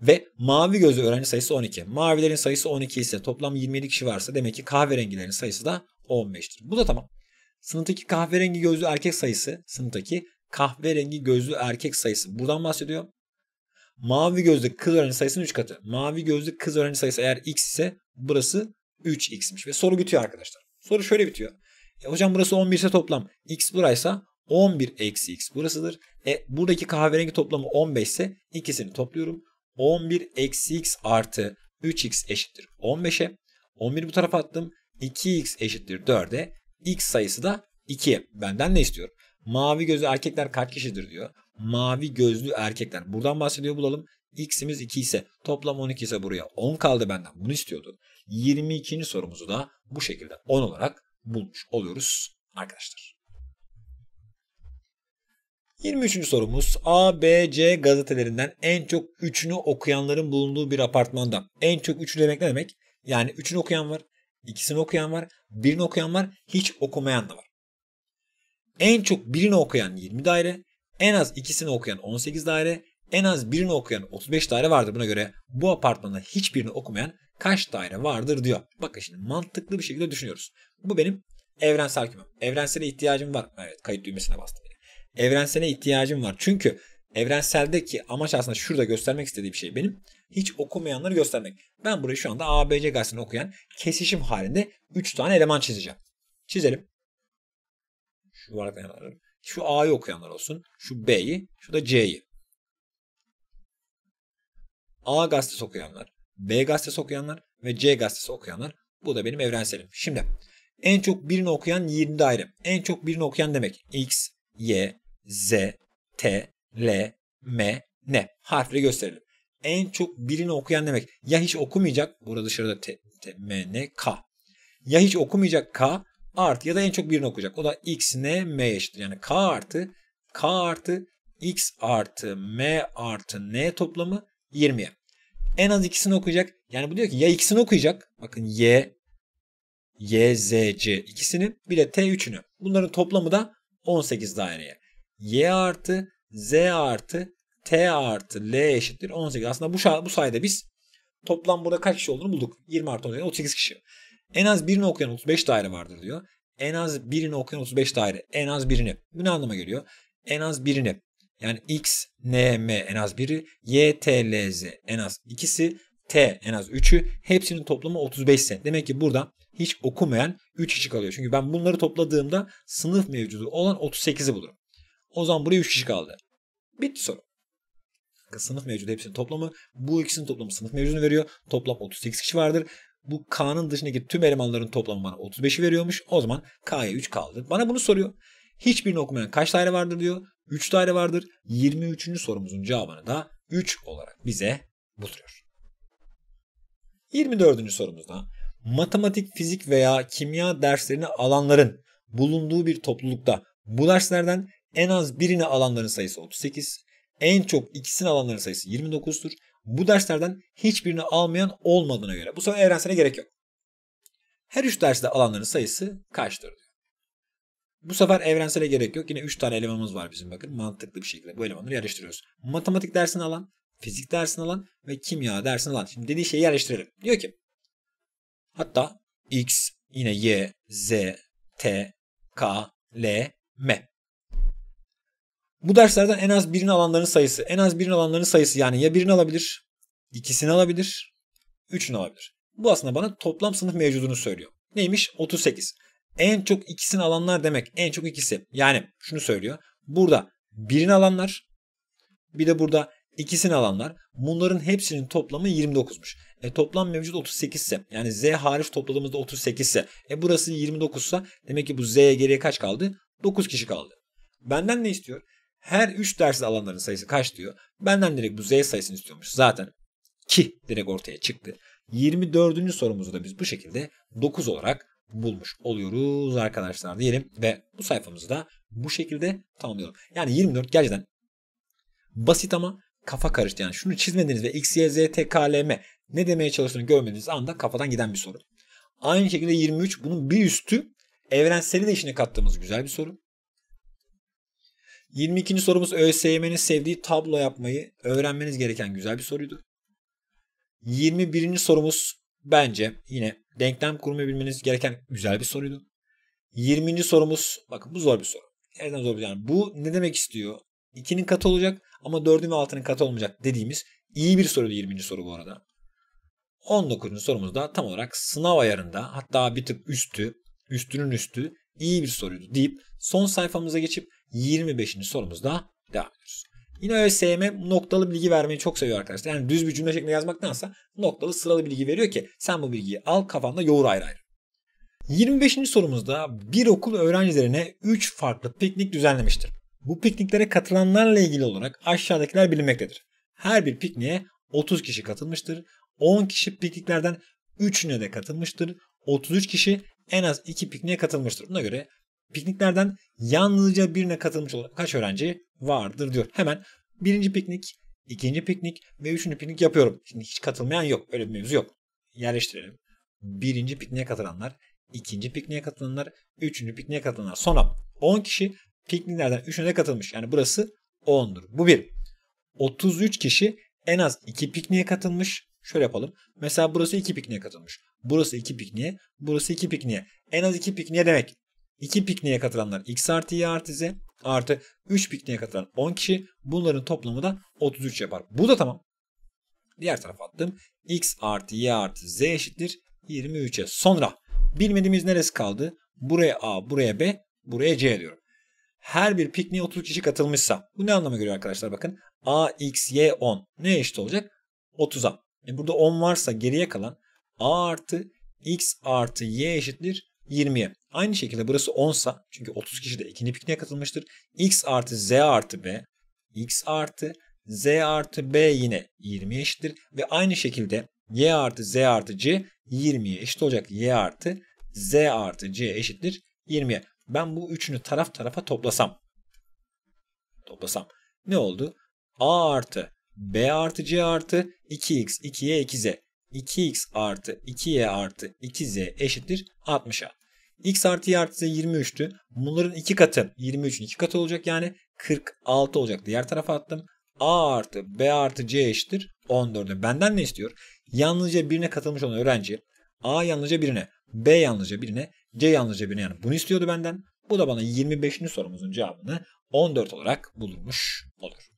Ve mavi gözlü öğrenci sayısı 12. Mavilerin sayısı 12 ise toplam 27 kişi varsa demek ki kahverengilerin sayısı da 15'tir. Bu da tamam. Sınıftaki kahverengi gözlü erkek sayısı sınıftaki kahverengi gözlü erkek sayısı. Buradan bahsediyor. Mavi gözlü kız öğrenci sayısının 3 katı. Mavi gözlü kız öğrenci sayısı eğer x ise burası 3x'miş. Ve soru bitiyor arkadaşlar. Soru şöyle bitiyor. E, hocam burası 11 ise toplam. x buraysa 11 eksi x burasıdır. E, buradaki kahverengi toplamı 15 ise ikisini topluyorum. 11 eksi x artı 3x eşittir 15'e. 11 bu tarafa attım. 2x eşittir 4'e. x sayısı da 2. Benden ne istiyor? Mavi gözlü erkekler kaç kişidir diyor mavi gözlü erkekler. Buradan bahsediyor bulalım. X'imiz 2 ise toplam 12 ise buraya 10 kaldı benden. Bunu istiyordu. 22. sorumuzu da bu şekilde 10 olarak bulmuş oluyoruz arkadaşlar. 23. sorumuz A, B, C gazetelerinden en çok üçünü okuyanların bulunduğu bir apartmanda. En çok üçü demek ne demek? Yani üçünü okuyan var, ikisini okuyan var, birini okuyan var, hiç okumayan da var. En çok birini okuyan 20 daire, en az ikisini okuyan 18 daire, en az birini okuyan 35 daire vardır. Buna göre bu apartmanda hiçbirini okumayan kaç daire vardır diyor. Bakın şimdi mantıklı bir şekilde düşünüyoruz. Bu benim evrensel kümem. Evrensele ihtiyacım var. Evet kayıt düğmesine bastım. Evrensele ihtiyacım var. Çünkü evrenseldeki amaç aslında şurada göstermek istediği bir şey benim hiç okumayanları göstermek. Ben burayı şu anda ABC gazetesini okuyan kesişim halinde 3 tane eleman çizeceğim. Çizelim. Şu varlıklarını alalım. Şu A'yı okuyanlar olsun. Şu B'yi, şu da C'yi. A gazetesi okuyanlar, B gazetesi okuyanlar ve C gazetesi okuyanlar. Bu da benim evrenselim. Şimdi en çok birini okuyan 20 daire. En çok birini okuyan demek X, Y, Z, T, L, M, N. Harfleri gösterelim. En çok birini okuyan demek ya hiç okumayacak. Burada dışarıda T, T M, N, K. Ya hiç okumayacak K artı ya da en çok birini okuyacak. O da x n m eşittir. Yani k artı k artı x artı m artı n toplamı 20'ye. En az ikisini okuyacak. Yani bu diyor ki ya ikisini okuyacak. Bakın y y z c ikisini bir de t üçünü. Bunların toplamı da 18 daireye. y artı z artı t artı l eşittir 18. Aslında bu, bu sayede biz toplam burada kaç kişi olduğunu bulduk. 20 artı 18 38 kişi. En az birini okuyan 35 daire vardır diyor. En az birini okuyan 35 daire. En az birini. Bu ne anlama geliyor? En az birini. Yani X, N, M en az biri. Y, T, L, Z en az ikisi. T en az 3'ü. Hepsinin toplamı 35 ise. Demek ki burada hiç okumayan 3 kişi kalıyor. Çünkü ben bunları topladığımda sınıf mevcudu olan 38'i bulurum. O zaman buraya 3 kişi kaldı. Bitti soru. Sınıf mevcudu hepsinin toplamı. Bu ikisinin toplamı sınıf mevcudunu veriyor. Toplam 38 kişi vardır bu K'nın dışındaki tüm elemanların toplamı bana 35'i veriyormuş. O zaman K'ya 3 kaldı. Bana bunu soruyor. Hiçbirini okumayan kaç daire vardır diyor. 3 daire vardır. 23. sorumuzun cevabını da 3 olarak bize buluyor. 24. sorumuzda matematik, fizik veya kimya derslerini alanların bulunduğu bir toplulukta bu derslerden en az birini alanların sayısı 38, en çok ikisini alanların sayısı 29'tur bu derslerden hiçbirini almayan olmadığına göre bu sefer evrensele gerek yok. Her üç derste alanların sayısı kaçtır diyor. Bu sefer evrensele gerek yok. Yine 3 tane elemanımız var bizim bakın. Mantıklı bir şekilde bu elemanları yerleştiriyoruz. Matematik dersini alan, fizik dersini alan ve kimya dersini alan. Şimdi dediği şeyi yerleştirelim. Diyor ki hatta x yine y, z, t, k, l, m. Bu derslerden en az birini alanların sayısı. En az birini alanların sayısı yani ya birini alabilir, ikisini alabilir, üçünü alabilir. Bu aslında bana toplam sınıf mevcudunu söylüyor. Neymiş? 38. En çok ikisini alanlar demek. En çok ikisi. Yani şunu söylüyor. Burada birini alanlar bir de burada ikisini alanlar. Bunların hepsinin toplamı 29'muş. E, toplam mevcut 38 ise yani Z hariç topladığımızda 38 ise e, burası 29 ise demek ki bu Z'ye geriye kaç kaldı? 9 kişi kaldı. Benden ne istiyor? her 3 dersi alanların sayısı kaç diyor. Benden direkt bu z sayısını istiyormuş zaten. Ki direkt ortaya çıktı. 24. sorumuzu da biz bu şekilde 9 olarak bulmuş oluyoruz arkadaşlar diyelim ve bu sayfamızı da bu şekilde tamamlayalım. Yani 24 gerçekten basit ama kafa karıştı. Yani şunu çizmediniz ve x, y, z, t, k, l, m ne demeye çalıştığını görmediğiniz anda kafadan giden bir soru. Aynı şekilde 23 bunun bir üstü evrenseli de işine kattığımız güzel bir soru. 22. sorumuz ÖSYM'nin sevdiği tablo yapmayı öğrenmeniz gereken güzel bir soruydu. 21. sorumuz bence yine denklem kurmayı bilmeniz gereken güzel bir soruydu. 20. sorumuz bakın bu zor bir soru. Nereden zor bir yani bu ne demek istiyor? 2'nin katı olacak ama 4'ün ve 6'nın katı olmayacak dediğimiz iyi bir soruydu 20. soru bu arada. 19. sorumuz da tam olarak sınav ayarında hatta bir tık üstü, üstünün üstü iyi bir soruydu deyip son sayfamıza geçip 25. sorumuzda devam ediyoruz. Yine ÖSYM noktalı bilgi vermeyi çok seviyor arkadaşlar. Yani düz bir cümle şeklinde yazmaktansa noktalı sıralı bilgi veriyor ki sen bu bilgiyi al kafanda yoğur ayrı ayrı. 25. sorumuzda bir okul öğrencilerine 3 farklı piknik düzenlemiştir. Bu pikniklere katılanlarla ilgili olarak aşağıdakiler bilinmektedir. Her bir pikniğe 30 kişi katılmıştır. 10 kişi pikniklerden 3'üne de katılmıştır. 33 kişi en az iki pikniğe katılmıştır. Buna göre pikniklerden yalnızca birine katılmış olan kaç öğrenci vardır diyor. Hemen birinci piknik, ikinci piknik ve üçüncü piknik yapıyorum. Şimdi hiç katılmayan yok. Öyle bir mevzu yok. Yerleştirelim. Birinci pikniğe katılanlar, ikinci pikniğe katılanlar, üçüncü pikniğe katılanlar. Sonra 10 kişi pikniklerden üçüne katılmış. Yani burası 10'dur. Bu bir. 33 kişi en az 2 pikniğe katılmış. Şöyle yapalım. Mesela burası iki pikniğe katılmış. Burası iki pikniğe. Burası iki pikniğe. En az iki pikniğe demek. İki pikniğe katılanlar x artı y artı z artı 3 pikniğe katılan 10 kişi. Bunların toplamı da 33 yapar. Bu da tamam. Diğer tarafa attım. x artı y artı z eşittir 23'e. Sonra bilmediğimiz neresi kaldı? Buraya a, buraya b, buraya c diyorum. Her bir pikniğe 33 kişi katılmışsa bu ne anlama geliyor arkadaşlar bakın. a, x, y, 10 ne eşit olacak? 30'a. E burada 10 varsa geriye kalan a artı x artı y eşittir 20'ye. Aynı şekilde burası 10 çünkü 30 kişi de ikinci pikniğe katılmıştır. x artı z artı b x artı z artı b yine 20'ye eşittir. Ve aynı şekilde y artı z artı c 20'ye eşit olacak. y artı z artı c eşittir 20'ye. Ben bu üçünü taraf tarafa toplasam toplasam ne oldu? a artı b artı c artı 2x 2y 2z. 2x artı 2y artı 2z eşittir 60'a. x artı y artı z 23'tü. Bunların iki katı 23'ün iki katı olacak yani 46 olacak. Diğer tarafa attım. a artı b artı c eşittir 14'e. Benden ne istiyor? Yalnızca birine katılmış olan öğrenci a yalnızca birine, b yalnızca birine, c yalnızca birine yani bunu istiyordu benden. Bu da bana 25. sorumuzun cevabını 14 olarak bulunmuş olur.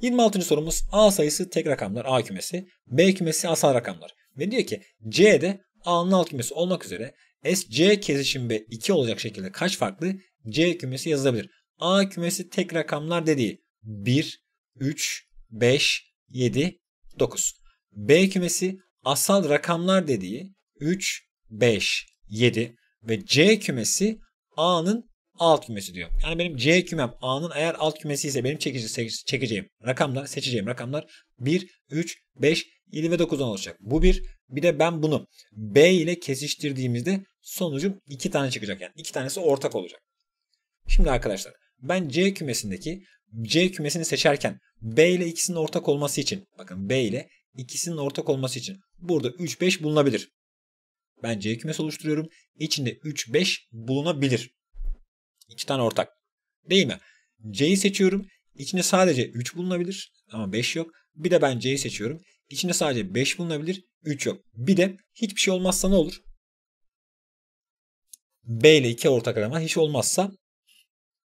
26. sorumuz A sayısı tek rakamlar A kümesi, B kümesi asal rakamlar. Ve diyor ki C'de A'nın alt kümesi olmak üzere SC kesişimde 2 olacak şekilde kaç farklı C kümesi yazılabilir? A kümesi tek rakamlar dediği 1, 3, 5, 7, 9. B kümesi asal rakamlar dediği 3, 5, 7 ve C kümesi A'nın alt kümesi diyor. Yani benim C kümem A'nın eğer alt kümesi ise benim çekici, çekeceğim rakamlar, seçeceğim rakamlar 1, 3, 5, 7 ve 9'dan oluşacak. Bu bir. Bir de ben bunu B ile kesiştirdiğimizde sonucum 2 tane çıkacak. Yani 2 tanesi ortak olacak. Şimdi arkadaşlar ben C kümesindeki C kümesini seçerken B ile ikisinin ortak olması için bakın B ile ikisinin ortak olması için burada 3 5 bulunabilir. Ben C kümesi oluşturuyorum. İçinde 3 5 bulunabilir. İki tane ortak. Değil mi? C'yi seçiyorum. İçinde sadece 3 bulunabilir ama 5 yok. Bir de ben C'yi seçiyorum. İçinde sadece 5 bulunabilir, 3 yok. Bir de hiçbir şey olmazsa ne olur? B ile 2 ortak eleman. Hiç olmazsa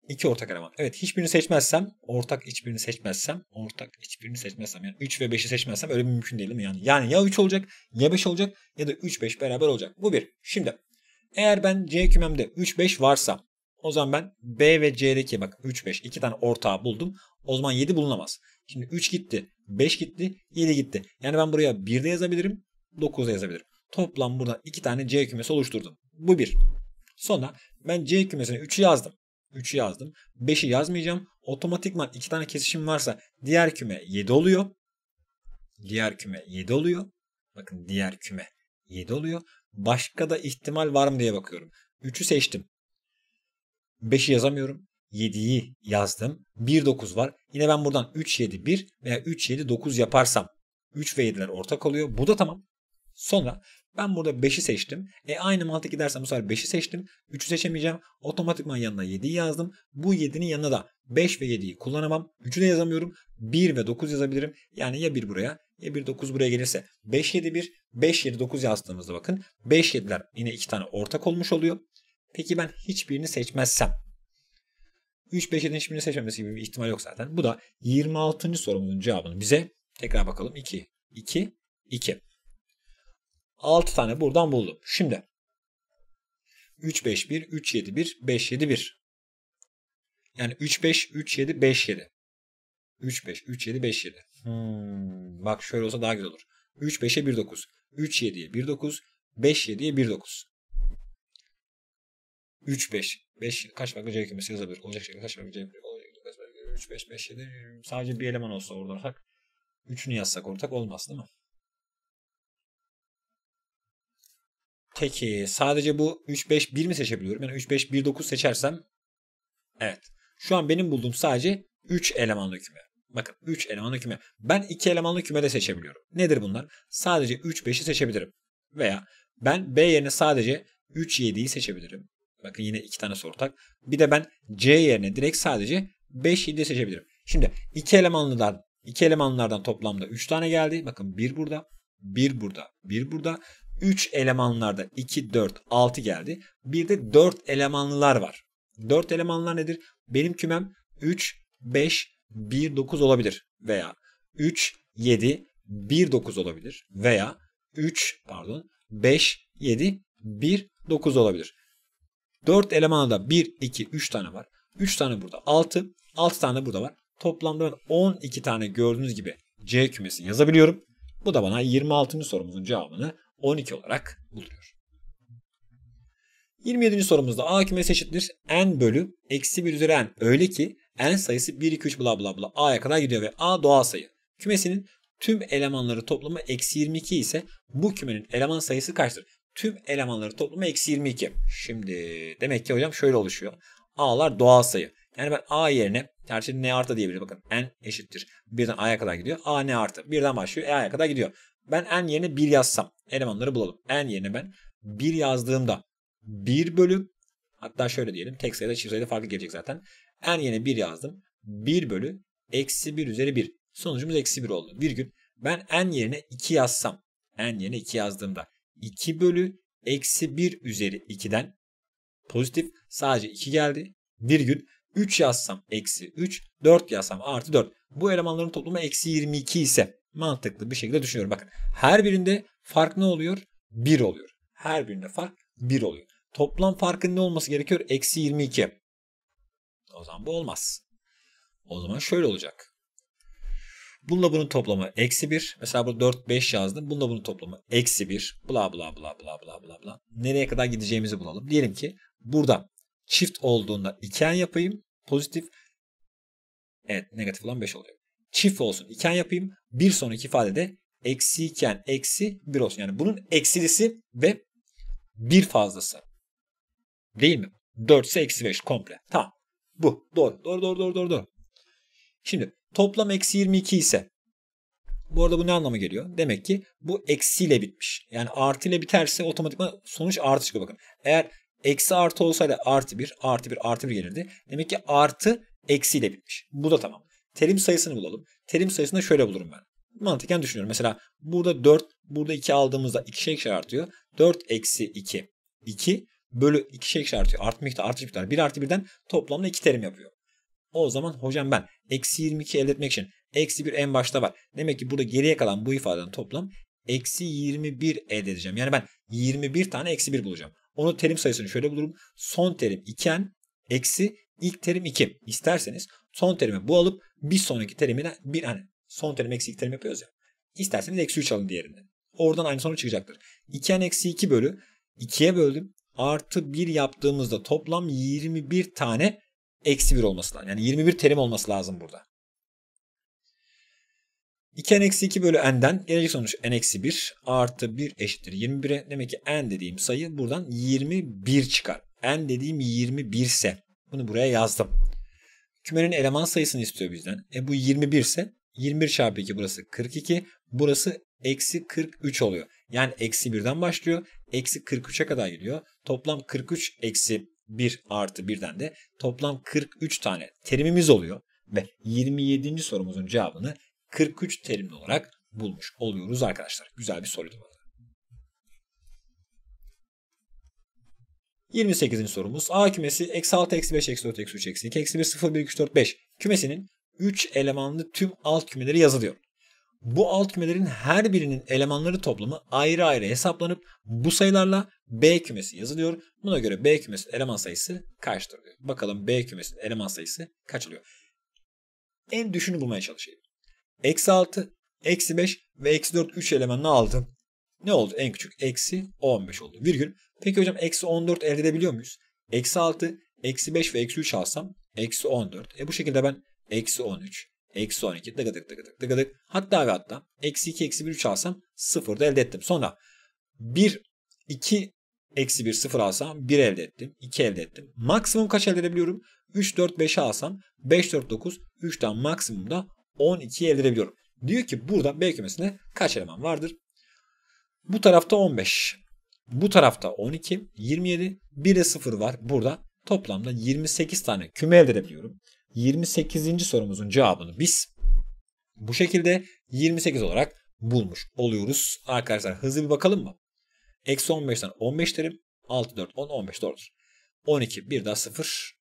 2 ortak eleman. Evet hiçbirini seçmezsem, ortak hiçbirini seçmezsem, ortak hiçbirini seçmezsem yani 3 ve 5'i seçmezsem öyle bir mümkün değil mi? Yani, yani ya 3 olacak, ya 5 olacak ya da 3-5 beraber olacak. Bu bir. Şimdi eğer ben C kümemde 3-5 varsa o zaman ben B ve C'deki bak 3 5 iki tane ortağı buldum. O zaman 7 bulunamaz. Şimdi 3 gitti, 5 gitti, 7 gitti. Yani ben buraya 1 de yazabilirim, 9 da yazabilirim. Toplam burada iki tane C kümesi oluşturdum. Bu 1. Sonra ben C kümesine 3'ü yazdım. 3'ü yazdım. 5'i yazmayacağım. Otomatikman iki tane kesişim varsa diğer küme 7 oluyor. Diğer küme 7 oluyor. Bakın diğer küme 7 oluyor. Başka da ihtimal var mı diye bakıyorum. 3'ü seçtim. 5'i yazamıyorum. 7'yi yazdım. 1 9 var. Yine ben buradan 3 7 1 veya 3 7 9 yaparsam 3 ve 7'ler ortak oluyor. Bu da tamam. Sonra ben burada 5'i seçtim. E aynı mantık gidersem bu sefer 5'i seçtim. 3'ü seçemeyeceğim. Otomatikman yanına 7'yi yazdım. Bu 7'nin yanına da 5 ve 7'yi kullanamam. 3'ü de yazamıyorum. 1 ve 9 yazabilirim. Yani ya 1 buraya ya 1 9 buraya gelirse 5 7 1 5 7 9 yazdığımızda bakın 5 7'ler yine 2 tane ortak olmuş oluyor. Peki ben hiçbirini seçmezsem 3-5'in hiçbirini seçmemesi gibi bir ihtimal yok zaten. Bu da 26. sorumuzun cevabını bize tekrar bakalım. 2, 2, 2. 6 tane buradan buldum. Şimdi 3 5 1 3 7 1 5 7 1. Yani 3 5 3 7 5 7. 3 5 3 7 5 7. Hmm, bak şöyle olsa daha güzel olur. 3 5'e 1 9. 3 7'ye 1 9. 5 7'ye 1 9. 3-5. 5 kaç farklı C kümesi yazabilir? Olacak şekilde kaç farklı C kümesi? 3 5 5 7 sadece bir eleman olsa ortak. 3'ünü yazsak ortak olmaz değil mi? Peki sadece bu 3 5 1 mi seçebiliyorum? Yani 3 5 1 9 seçersem evet. Şu an benim bulduğum sadece 3 elemanlı küme. Bakın 3 elemanlı küme. Ben 2 elemanlı küme de seçebiliyorum. Nedir bunlar? Sadece 3 5'i seçebilirim. Veya ben B yerine sadece 3 7'yi seçebilirim. Bakın yine iki tane ortak. Bir de ben C yerine direkt sadece 5 şiddet seçebilirim. Şimdi iki elemanlılar iki elemanlardan toplamda 3 tane geldi. Bakın bir burada, bir burada, bir burada. 3 elemanlarda 2, 4, 6 geldi. Bir de 4 elemanlılar var. 4 elemanlar nedir? Benim kümem 3, 5, 1, 9 olabilir veya 3, 7, 1, 9 olabilir veya 3 pardon 5, 7, 1, 9 olabilir. 4 elemana da 1, 2, 3 tane var. 3 tane burada 6. 6 tane burada var. Toplamda ben 12 tane gördüğünüz gibi C kümesini yazabiliyorum. Bu da bana 26. sorumuzun cevabını 12 olarak buluyor. 27. sorumuzda A kümesi eşittir. N bölü eksi 1 üzeri n öyle ki n sayısı 1, 2, 3 bla bla bla a'ya kadar gidiyor ve a doğal sayı. Kümesinin tüm elemanları toplamı eksi 22 ise bu kümenin eleman sayısı kaçtır? tüm elemanları toplumu eksi 22. Şimdi demek ki hocam şöyle oluşuyor. A'lar doğal sayı. Yani ben A yerine tercih ne artı diyebilirim. Bakın n eşittir. Birden a'ya kadar gidiyor. A ne artı. Birden başlıyor. E a'ya kadar gidiyor. Ben n yerine 1 yazsam elemanları bulalım. N yerine ben 1 yazdığımda 1 bölü hatta şöyle diyelim. Tek sayıda çift sayıda farklı gelecek zaten. N yerine 1 yazdım. 1 bölü eksi 1 üzeri 1. Sonucumuz eksi 1 oldu. Virgül ben n yerine 2 yazsam n yerine 2 yazdığımda 2 bölü eksi 1 üzeri 2'den pozitif sadece 2 geldi. Virgül 3 yazsam eksi 3, 4 yazsam artı 4. Bu elemanların toplamı eksi 22 ise mantıklı bir şekilde düşünüyorum. Bakın her birinde fark ne oluyor? 1 oluyor. Her birinde fark 1 oluyor. Toplam farkın ne olması gerekiyor? Eksi 22. O zaman bu olmaz. O zaman şöyle olacak. Bununla bunun toplamı eksi 1. Mesela burada 4, 5 yazdım. Bununla bunun toplamı eksi 1. Bla bla bla bla bla bla bla. Nereye kadar gideceğimizi bulalım. Diyelim ki burada çift olduğunda 2 yapayım. Pozitif. Evet negatif olan 5 oluyor. Çift olsun 2 yapayım. Bir sonraki ifadede eksi 2 eksi 1 olsun. Yani bunun eksilisi ve bir fazlası. Değil mi? 4 ise eksi 5 komple. Tamam. Bu. Doğru. Doğru doğru doğru doğru. doğru. Şimdi Toplam eksi 22 ise bu arada bu ne anlama geliyor? Demek ki bu eksiyle bitmiş. Yani artı ile biterse otomatikman sonuç artı çıkıyor bakın. Eğer eksi artı olsaydı artı 1, artı 1, artı 1 gelirdi. Demek ki artı eksiyle bitmiş. Bu da tamam. Terim sayısını bulalım. Terim sayısını da şöyle bulurum ben. Mantıken düşünüyorum. Mesela burada 4, burada 2 aldığımızda 2 şey ekşi artıyor. 4 eksi 2, 2 bölü 2 şey ekşi artıyor. Artı miktar, artış miktar. 1 artı 1'den toplamda 2 terim yapıyor. O zaman hocam ben eksi 22 elde etmek için eksi 1 en başta var. Demek ki burada geriye kalan bu ifadenin toplam eksi 21 elde edeceğim. Yani ben 21 tane eksi 1 bulacağım. Onu terim sayısını şöyle bulurum. Son terim 2n eksi ilk terim 2. İsterseniz son terimi bu alıp bir sonraki terimine bir hani son terim eksi ilk terim yapıyoruz ya. İsterseniz eksi 3 alın diğerinden. Oradan aynı sonuç çıkacaktır. 2n eksi 2 bölü 2'ye böldüm. Artı 1 yaptığımızda toplam 21 tane eksi 1 olması lazım. Yani 21 terim olması lazım burada. 2n eksi 2 bölü n'den gelecek sonuç n eksi 1 artı 1 eşittir 21'e. Demek ki n dediğim sayı buradan 21 çıkar. n dediğim 21 ise bunu buraya yazdım. Kümenin eleman sayısını istiyor bizden. E bu 21 ise 21 çarpı 2 burası 42. Burası eksi 43 oluyor. Yani eksi 1'den başlıyor. Eksi 43'e kadar gidiyor. Toplam 43 eksi 1 artı 1'den de toplam 43 tane terimimiz oluyor. Ve 27. sorumuzun cevabını 43 terimli olarak bulmuş oluyoruz arkadaşlar. Güzel bir soruydu 28. sorumuz. A kümesi eksi 6, eksi 5, eksi 4, eksi 3, eksi 2, eksi 1, 0, 1, 2, 3, 4, 5 kümesinin 3 elemanlı tüm alt kümeleri yazılıyor. Bu alt kümelerin her birinin elemanları toplamı ayrı ayrı hesaplanıp bu sayılarla B kümesi yazılıyor. Buna göre B kümesi eleman sayısı kaçtır Bakalım B kümesi eleman sayısı kaç oluyor? En düşünü bulmaya çalışayım. Eksi 6, eksi 5 ve eksi 4 3 elemanını aldım. Ne oldu? En küçük eksi 15 oldu. Virgül. Peki hocam eksi 14 elde edebiliyor muyuz? Eksi 6, eksi 5 ve eksi 3 alsam eksi 14. E bu şekilde ben eksi 13, Eksi 12 dıgı dık dıgı dık dıgı dık. Hatta ve hatta eksi 2 eksi 1 3 alsam 0 da elde ettim. Sonra 1 2 eksi 1 0 alsam 1 elde ettim. 2 elde ettim. Maksimum kaç elde edebiliyorum? 3 4 5'e alsam 5 4 9 3'ten maksimumda 12 elde edebiliyorum. Diyor ki burada B kümesinde kaç eleman vardır? Bu tarafta 15. Bu tarafta 12, 27, bir de 0 var. Burada toplamda 28 tane küme elde edebiliyorum. 28. sorumuzun cevabını biz bu şekilde 28 olarak bulmuş oluyoruz. Arkadaşlar hızlı bir bakalım mı? Eksi 15'ten 15 derim. 6, 4, 10, 15 doğrudur. 12, 1 daha 0.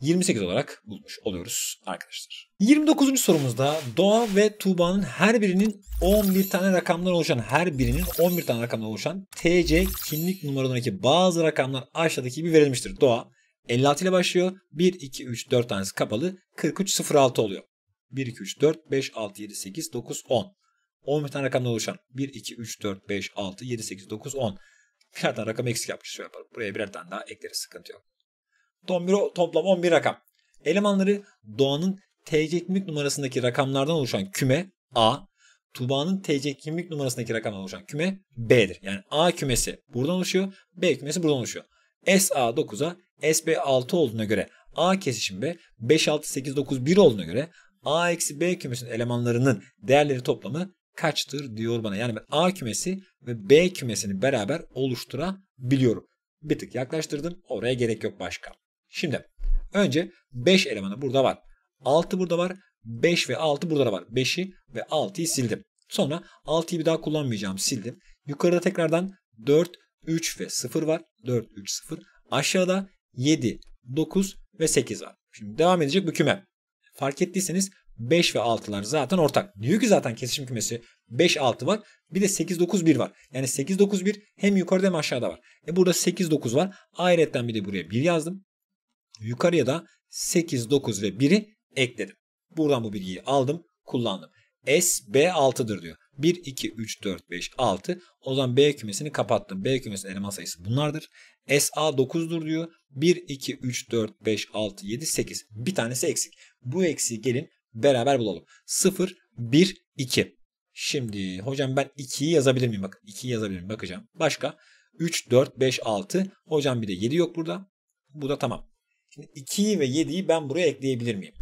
28 olarak bulmuş oluyoruz arkadaşlar. 29. sorumuzda Doğa ve Tuğba'nın her birinin 11 tane rakamdan oluşan her birinin 11 tane rakamdan oluşan TC kimlik numaralarındaki bazı rakamlar aşağıdaki gibi verilmiştir. Doğa 56 ile başlıyor. 1, 2, 3, 4 tanesi kapalı. 43, 06 oluyor. 1, 2, 3, 4, 5, 6, 7, 8, 9, 10. 10 tane rakamdan oluşan 1, 2, 3, 4, 5, 6, 7, 8, 9, 10. Birer tane rakam eksik yapmışız. Şöyle yaparım. Buraya birer tane daha ekleriz. Sıkıntı yok. Tom 1, toplam 11 rakam. Elemanları doğanın TC kimlik numarasındaki rakamlardan oluşan küme A, Tuba'nın TC kimlik numarasındaki rakamdan oluşan küme B'dir. Yani A kümesi buradan oluşuyor, B kümesi buradan oluşuyor. SA 9'a, SB 6 olduğuna göre A kesişim B 5 6 8 9 1 olduğuna göre A eksi B kümesinin elemanlarının değerleri toplamı kaçtır diyor bana. Yani ben A kümesi ve B kümesini beraber oluşturabiliyorum. Bir tık yaklaştırdım. Oraya gerek yok başka. Şimdi önce 5 elemanı burada var. 6 burada var. 5 ve 6 burada var. 5'i ve 6'yı sildim. Sonra 6'yı bir daha kullanmayacağım sildim. Yukarıda tekrardan 4, 3 ve 0 var. 4, 3, 0. Aşağıda 7, 9 ve 8 var. Şimdi devam edecek bu küme. Fark ettiyseniz 5 ve 6'lar zaten ortak. Diyor ki zaten kesişim kümesi 5 6 var. Bir de 8 9 1 var. Yani 8 9 1 hem yukarıda hem aşağıda var. E burada 8 9 var. Ayrıca bir de buraya 1 yazdım. Yukarıya da 8 9 ve 1'i ekledim. Buradan bu bilgiyi aldım, kullandım. S B6'dır diyor. 1 2 3 4 5 6. O zaman B kümesini kapattım. B kümesinin eleman sayısı bunlardır. SA 9'dur diyor. 1, 2, 3, 4, 5, 6, 7, 8. Bir tanesi eksik. Bu eksiği gelin beraber bulalım. 0, 1, 2. Şimdi hocam ben 2'yi yazabilir miyim? Bakın 2'yi yazabilir miyim? Bakacağım. Başka? 3, 4, 5, 6. Hocam bir de 7 yok burada. Bu da tamam. 2'yi ve 7'yi ben buraya ekleyebilir miyim?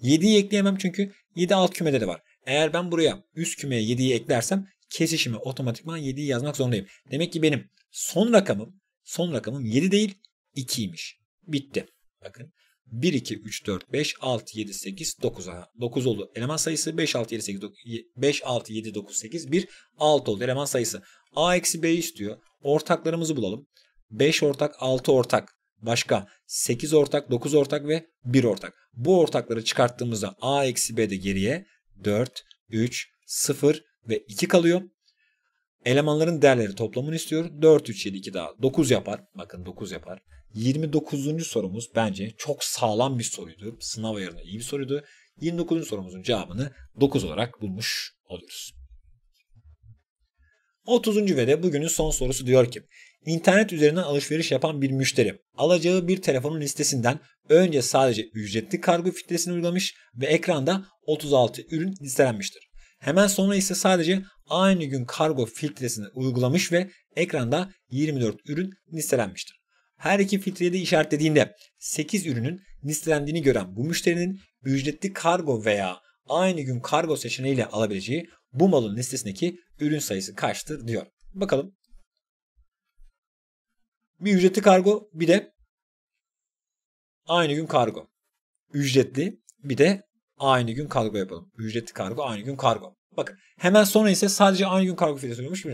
7'yi ekleyemem çünkü 7 alt kümede de var. Eğer ben buraya üst kümeye 7'yi eklersem kesişimi otomatikman 7'yi yazmak zorundayım. Demek ki benim son rakamım Son rakamım 7 değil 2'ymiş. Bitti. Bakın 1, 2, 3, 4, 5, 6, 7, 8, 9. Aha, 9 oldu eleman sayısı. 5, 6, 7, 8, 9, 5, 6, 7, 9, 8, 1, 6 oldu eleman sayısı. A eksi B istiyor. Ortaklarımızı bulalım. 5 ortak, 6 ortak. Başka 8 ortak, 9 ortak ve 1 ortak. Bu ortakları çıkarttığımızda A eksi B de geriye 4, 3, 0 ve 2 kalıyor. Elemanların değerleri toplamını istiyor. 4, 3, 7, 2 daha. 9 yapar. Bakın 9 yapar. 29. sorumuz bence çok sağlam bir soruydu. Sınav ayarına iyi bir soruydu. 29. sorumuzun cevabını 9 olarak bulmuş oluyoruz. 30. ve de bugünün son sorusu diyor ki İnternet üzerinden alışveriş yapan bir müşteri alacağı bir telefonun listesinden önce sadece ücretli kargo filtresini uygulamış ve ekranda 36 ürün listelenmiştir. Hemen sonra ise sadece aynı gün kargo filtresini uygulamış ve ekranda 24 ürün listelenmiştir. Her iki filtreyi de işaretlediğinde 8 ürünün listelendiğini gören bu müşterinin ücretli kargo veya aynı gün kargo seçeneğiyle alabileceği bu malın listesindeki ürün sayısı kaçtır diyor. Bakalım. Bir ücretli kargo bir de aynı gün kargo. Ücretli bir de Aynı gün kargo yapalım. Ücretli kargo aynı gün kargo. Bakın hemen sonra ise sadece aynı gün kargo filtresi uygulamış.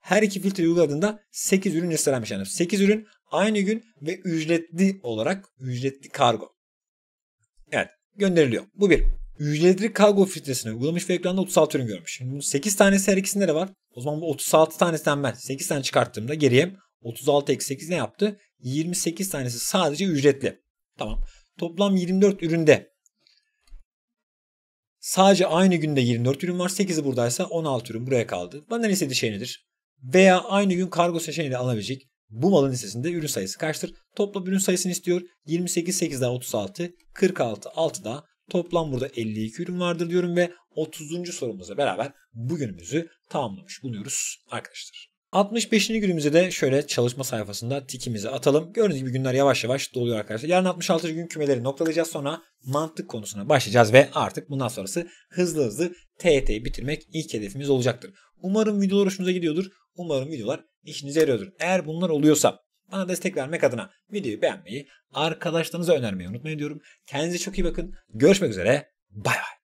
Her iki filtre uyguladığında 8 ürün listelenmiş. Yani 8 ürün aynı gün ve ücretli olarak ücretli kargo. Evet gönderiliyor. Bu bir. Ücretli kargo filtresini uygulamış ve ekranda 36 ürün görmüş. Şimdi 8 tanesi her ikisinde de var. O zaman bu 36 tanesinden ben 8 tane çıkarttığımda geriye 36 eksi 8 ne yaptı? 28 tanesi sadece ücretli. Tamam. Toplam 24 üründe Sadece aynı günde 24 ürün var. 8'i buradaysa 16 ürün buraya kaldı. Benden istediği şey nedir? Veya aynı gün kargo seçeneğiyle alabilecek bu malın listesinde ürün sayısı kaçtır? Topla ürün sayısını istiyor. 28, 8 daha 36, 46, 6 daha. Toplam burada 52 ürün vardır diyorum ve 30. sorumuzla beraber bugünümüzü tamamlamış bulunuyoruz arkadaşlar. 65. günümüzde de şöyle çalışma sayfasında tikimizi atalım. Gördüğünüz gibi günler yavaş yavaş doluyor arkadaşlar. Yarın 66. gün kümeleri noktalayacağız. Sonra mantık konusuna başlayacağız ve artık bundan sonrası hızlı hızlı TET'yi bitirmek ilk hedefimiz olacaktır. Umarım videolar hoşunuza gidiyordur. Umarım videolar işinize yarıyordur. Eğer bunlar oluyorsa bana destek vermek adına videoyu beğenmeyi, arkadaşlarınıza önermeyi unutmayın diyorum. Kendinize çok iyi bakın. Görüşmek üzere. Bay bay.